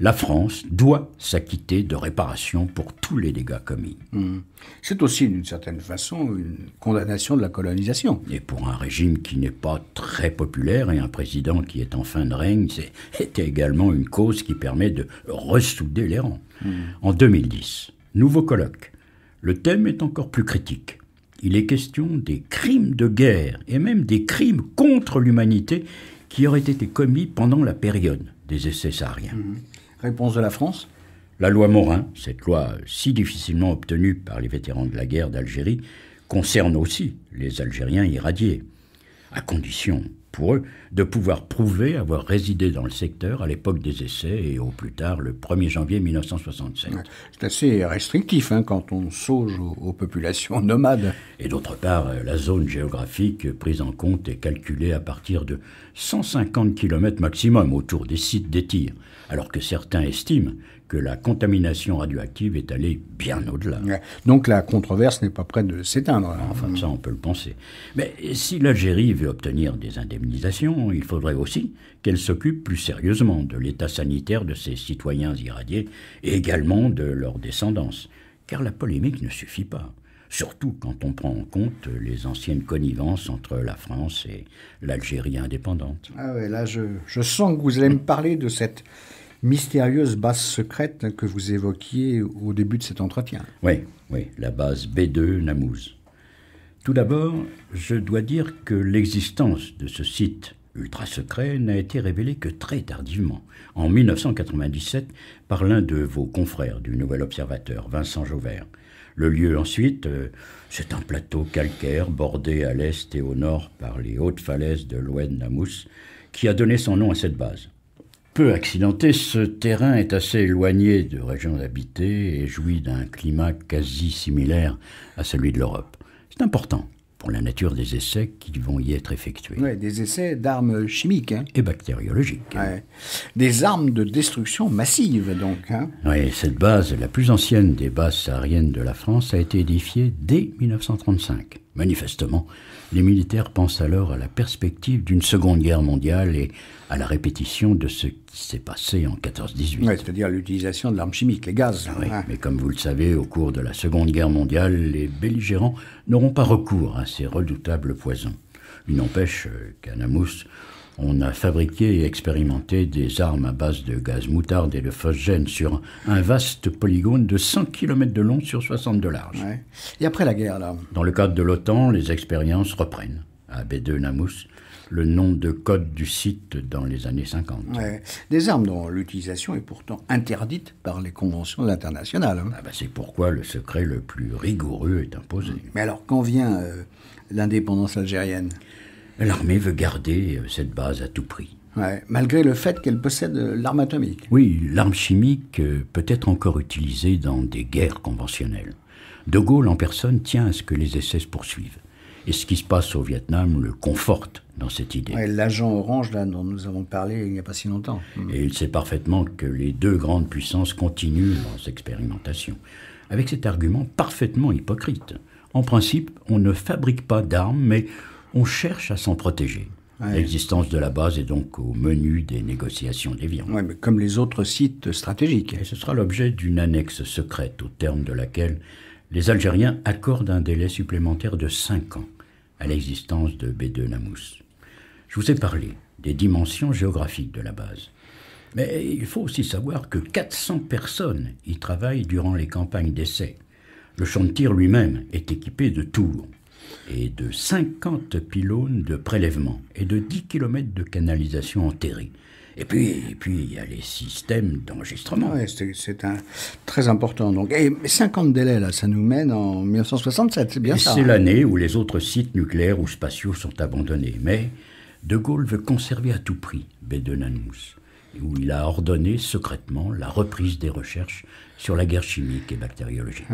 la France doit s'acquitter de réparations pour tous les dégâts commis. Hmm. C'est aussi, d'une certaine façon, une condamnation de la colonisation. Et pour un régime qui n'est pas très populaire et un président qui est en fin de règne, c'est également une cause qui permet de ressouder les rangs. Hmm. En 2010, nouveau colloque. Le thème est encore plus critique. Il est question des crimes de guerre et même des crimes contre l'humanité qui auraient été commis pendant la période des essais sahariens. Hmm. Réponse de la France La loi Morin, cette loi si difficilement obtenue par les vétérans de la guerre d'Algérie, concerne aussi les Algériens irradiés, à condition, pour eux, de pouvoir prouver avoir résidé dans le secteur à l'époque des essais et au plus tard le 1er janvier 1967. C'est assez restrictif hein, quand on sauge aux, populations nomades. Et d'autre part, la zone géographique prise en compte est calculée à partir de 150 km maximum autour des sites des tirs alors que certains estiment que la contamination radioactive est allée bien au-delà. Donc la controverse n'est pas près de s'éteindre. Enfin, ça, on peut le penser. Mais si l'Algérie veut obtenir des indemnisations, il faudrait aussi qu'elle s'occupe plus sérieusement de l'état sanitaire de ses citoyens irradiés et également de leur descendance. Car la polémique ne suffit pas surtout quand on prend en compte les anciennes connivences entre la France et l'Algérie indépendante. Ah ouais, là, je, je sens que vous allez me parler de cette mystérieuse base secrète que vous évoquiez au début de cet entretien. Oui, oui, la base B2 Namouz. Tout d'abord, je dois dire que l'existence de ce site ultra secret n'a été révélée que très tardivement, en 1997, par l'un de vos confrères du Nouvel Observateur, Vincent Jauvert. Le lieu ensuite, euh, c'est un plateau calcaire bordé à l'est et au nord par les hautes falaises de l'Oued Namous, qui a donné son nom à cette base accidenté, ce terrain est assez éloigné de régions habitées et jouit d'un climat quasi similaire à celui de l'Europe. C'est important pour la nature des essais qui vont y être effectués. Ouais, des essais d'armes chimiques. Hein. Et bactériologiques. Des armes de destruction massive, donc. Hein. Oui, cette base, la plus ancienne des bases sahariennes de la France, a été édifiée dès 1935. Manifestement, les militaires pensent alors à la perspective d'une seconde guerre mondiale et à la répétition de ce c'est passé en 1418. c'est-à-dire l'utilisation de l'arme chimique, les gaz. Ah hein. mais comme vous le savez, au cours de la Seconde Guerre mondiale, les belligérants n'auront pas recours à ces redoutables poisons. Il n'empêche euh, qu'à Namus, on a fabriqué et expérimenté des armes à base de gaz moutarde et de phosgène sur un vaste polygone de 100 km de long sur 60 de large. Et après la guerre, là Dans le cadre de l'OTAN, les expériences reprennent à 2 namous le nom de code du site dans les années 50. Des armes dont l'utilisation est pourtant interdite par les conventions internationales. Hein. Ah bah, c'est pourquoi le secret le plus rigoureux est imposé. Mais alors, quand vient euh, l'indépendance algérienne L'armée veut garder euh, cette base à tout prix. malgré le fait qu'elle possède euh, l'arme atomique. Oui, l'arme chimique peut être encore utilisée dans des guerres conventionnelles. De Gaulle en personne tient à ce que les essais se poursuivent. Et ce qui se passe au Vietnam le conforte dans cette idée. L'agent orange là, dont nous avons parlé il n'y a pas si longtemps. Mm. Et il sait parfaitement que les deux grandes puissances continuent leurs expérimentations. Avec cet argument parfaitement hypocrite. En principe, on ne fabrique pas d'armes, mais on cherche à s'en protéger. L'existence de la base est donc au menu des négociations d'Évian. Oui, mais comme les autres sites stratégiques. Et ce sera l'objet d'une annexe secrète au terme de laquelle les Algériens accordent un délai supplémentaire de 5 ans à l'existence de B2 Namous. Je vous ai parlé des dimensions géographiques de la base. Mais il faut aussi savoir que 400 personnes y travaillent durant les campagnes d'essai. Le chantier lui-même est équipé de tours et de 50 pylônes de prélèvement et de 10 km de canalisation enterrée. Et puis, puis, il y a les systèmes d'enregistrement. Oui, c'est très important. Donc, et 50 délais, là, ça nous mène en 1967, c'est bien ça. C'est hein. l'année où les autres sites nucléaires ou spatiaux sont abandonnés. Mais De Gaulle veut conserver à tout prix baie où il a ordonné secrètement la reprise des recherches sur la guerre chimique et bactériologique.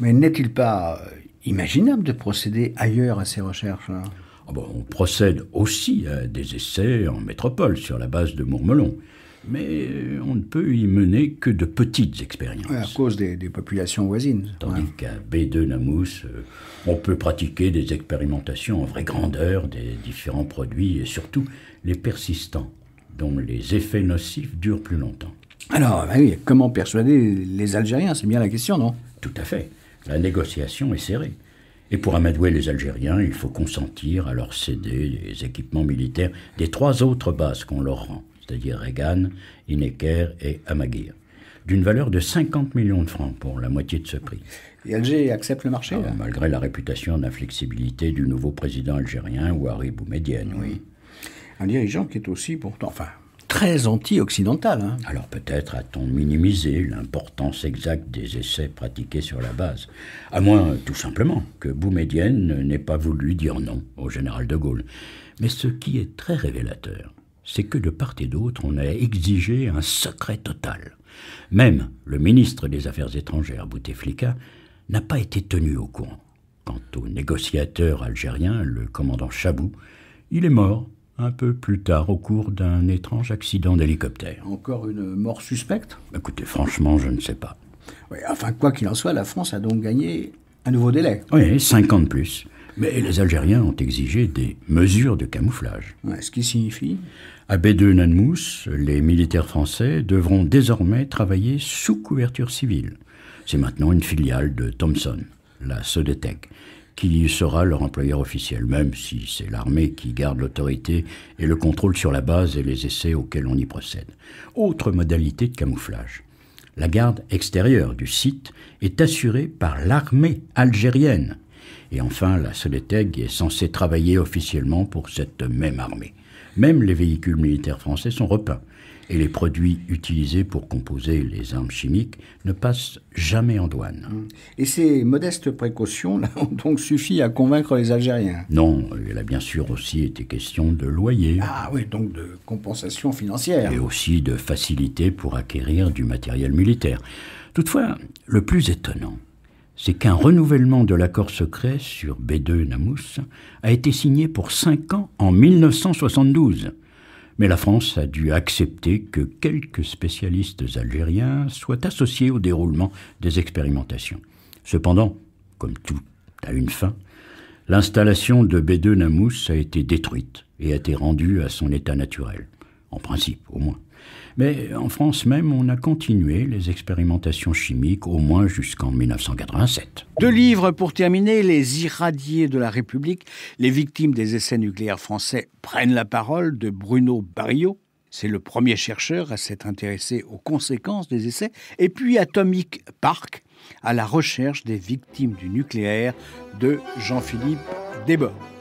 Mais n'est-il pas euh, imaginable de procéder ailleurs à ces recherches hein ah on procède aussi à des essais en métropole sur la base de Mourmelon, mais on ne peut y mener que de petites expériences. à cause des, populations voisines. Tandis qu'à B2 Namous, euh, on peut pratiquer des expérimentations en vraie grandeur des différents produits et surtout les persistants, dont les effets nocifs durent plus longtemps. Alors, bah comment persuader les Algériens C'est bien la question, non Tout à fait. La négociation est serrée. Et pour amadouer les Algériens, il faut consentir à leur céder les équipements militaires des trois autres bases qu'on leur rend, c'est-à-dire Reagan, Ineker et Amaguir d'une valeur de 50 millions de francs pour la moitié de ce prix. Et Alger accepte le marché Malgré la réputation d'inflexibilité du nouveau président algérien Ouari Boumedienne, oui. Un dirigeant qui est aussi pourtant, enfin, très anti-occidental. Hein. Alors peut-être a-t-on minimisé l'importance exacte des essais pratiqués sur la base, à moins tout simplement que Boumedienne n'ait pas voulu dire non au général de Gaulle. Mais ce qui est très révélateur, c'est que de part et d'autre, on a exigé un secret total. Même le ministre des Affaires étrangères, Bouteflika, n'a pas été tenu au courant. Quant au négociateur algérien, le commandant Chabou, il est mort un peu plus tard au cours d'un étrange accident d'hélicoptère. Encore une mort suspecte Écoutez, franchement, je ne sais pas. Oui, enfin, quoi qu'il en soit, la France a donc gagné un nouveau délai. Oui, cinq ans de plus. Mais les Algériens ont exigé des mesures de camouflage. ce qui signifie À B2 Nanmous, les militaires français devront désormais travailler sous couverture civile. C'est maintenant une filiale de Thomson, la Sodetech, qui sera leur employeur officiel, même si c'est l'armée qui garde l'autorité et le contrôle sur la base et les essais auxquels on y procède. Autre modalité de camouflage. La garde extérieure du site est assurée par l'armée algérienne. Et enfin, la Soleteg est censée travailler officiellement pour cette même armée. Même les véhicules militaires français sont repeints et les produits utilisés pour composer les armes chimiques ne passent jamais en douane. Mm. Et ces modestes précautions là, ont donc suffi à convaincre les Algériens Non, il a bien sûr aussi été question de loyer. Ah oui, donc de compensation financière. Et aussi de facilité pour acquérir du matériel militaire. Toutefois, le plus étonnant, c'est qu'un renouvellement de l'accord secret sur B2 Namous a été signé pour 5 ans en 1972 mais la France a dû accepter que quelques spécialistes algériens soient associés au déroulement des expérimentations. Cependant, comme tout a une fin, l'installation de B2 Namous a été détruite et a été rendue à son état naturel, en principe au moins. Mais en France même, on a continué les expérimentations chimiques au moins jusqu'en 1987. Deux livres pour terminer, Les irradiés de la République, les victimes des essais nucléaires français prennent la parole de Bruno Barriot. C'est le premier chercheur à s'être intéressé aux conséquences des essais. Et puis Atomic Park, à la recherche des victimes du nucléaire de Jean-Philippe Debord.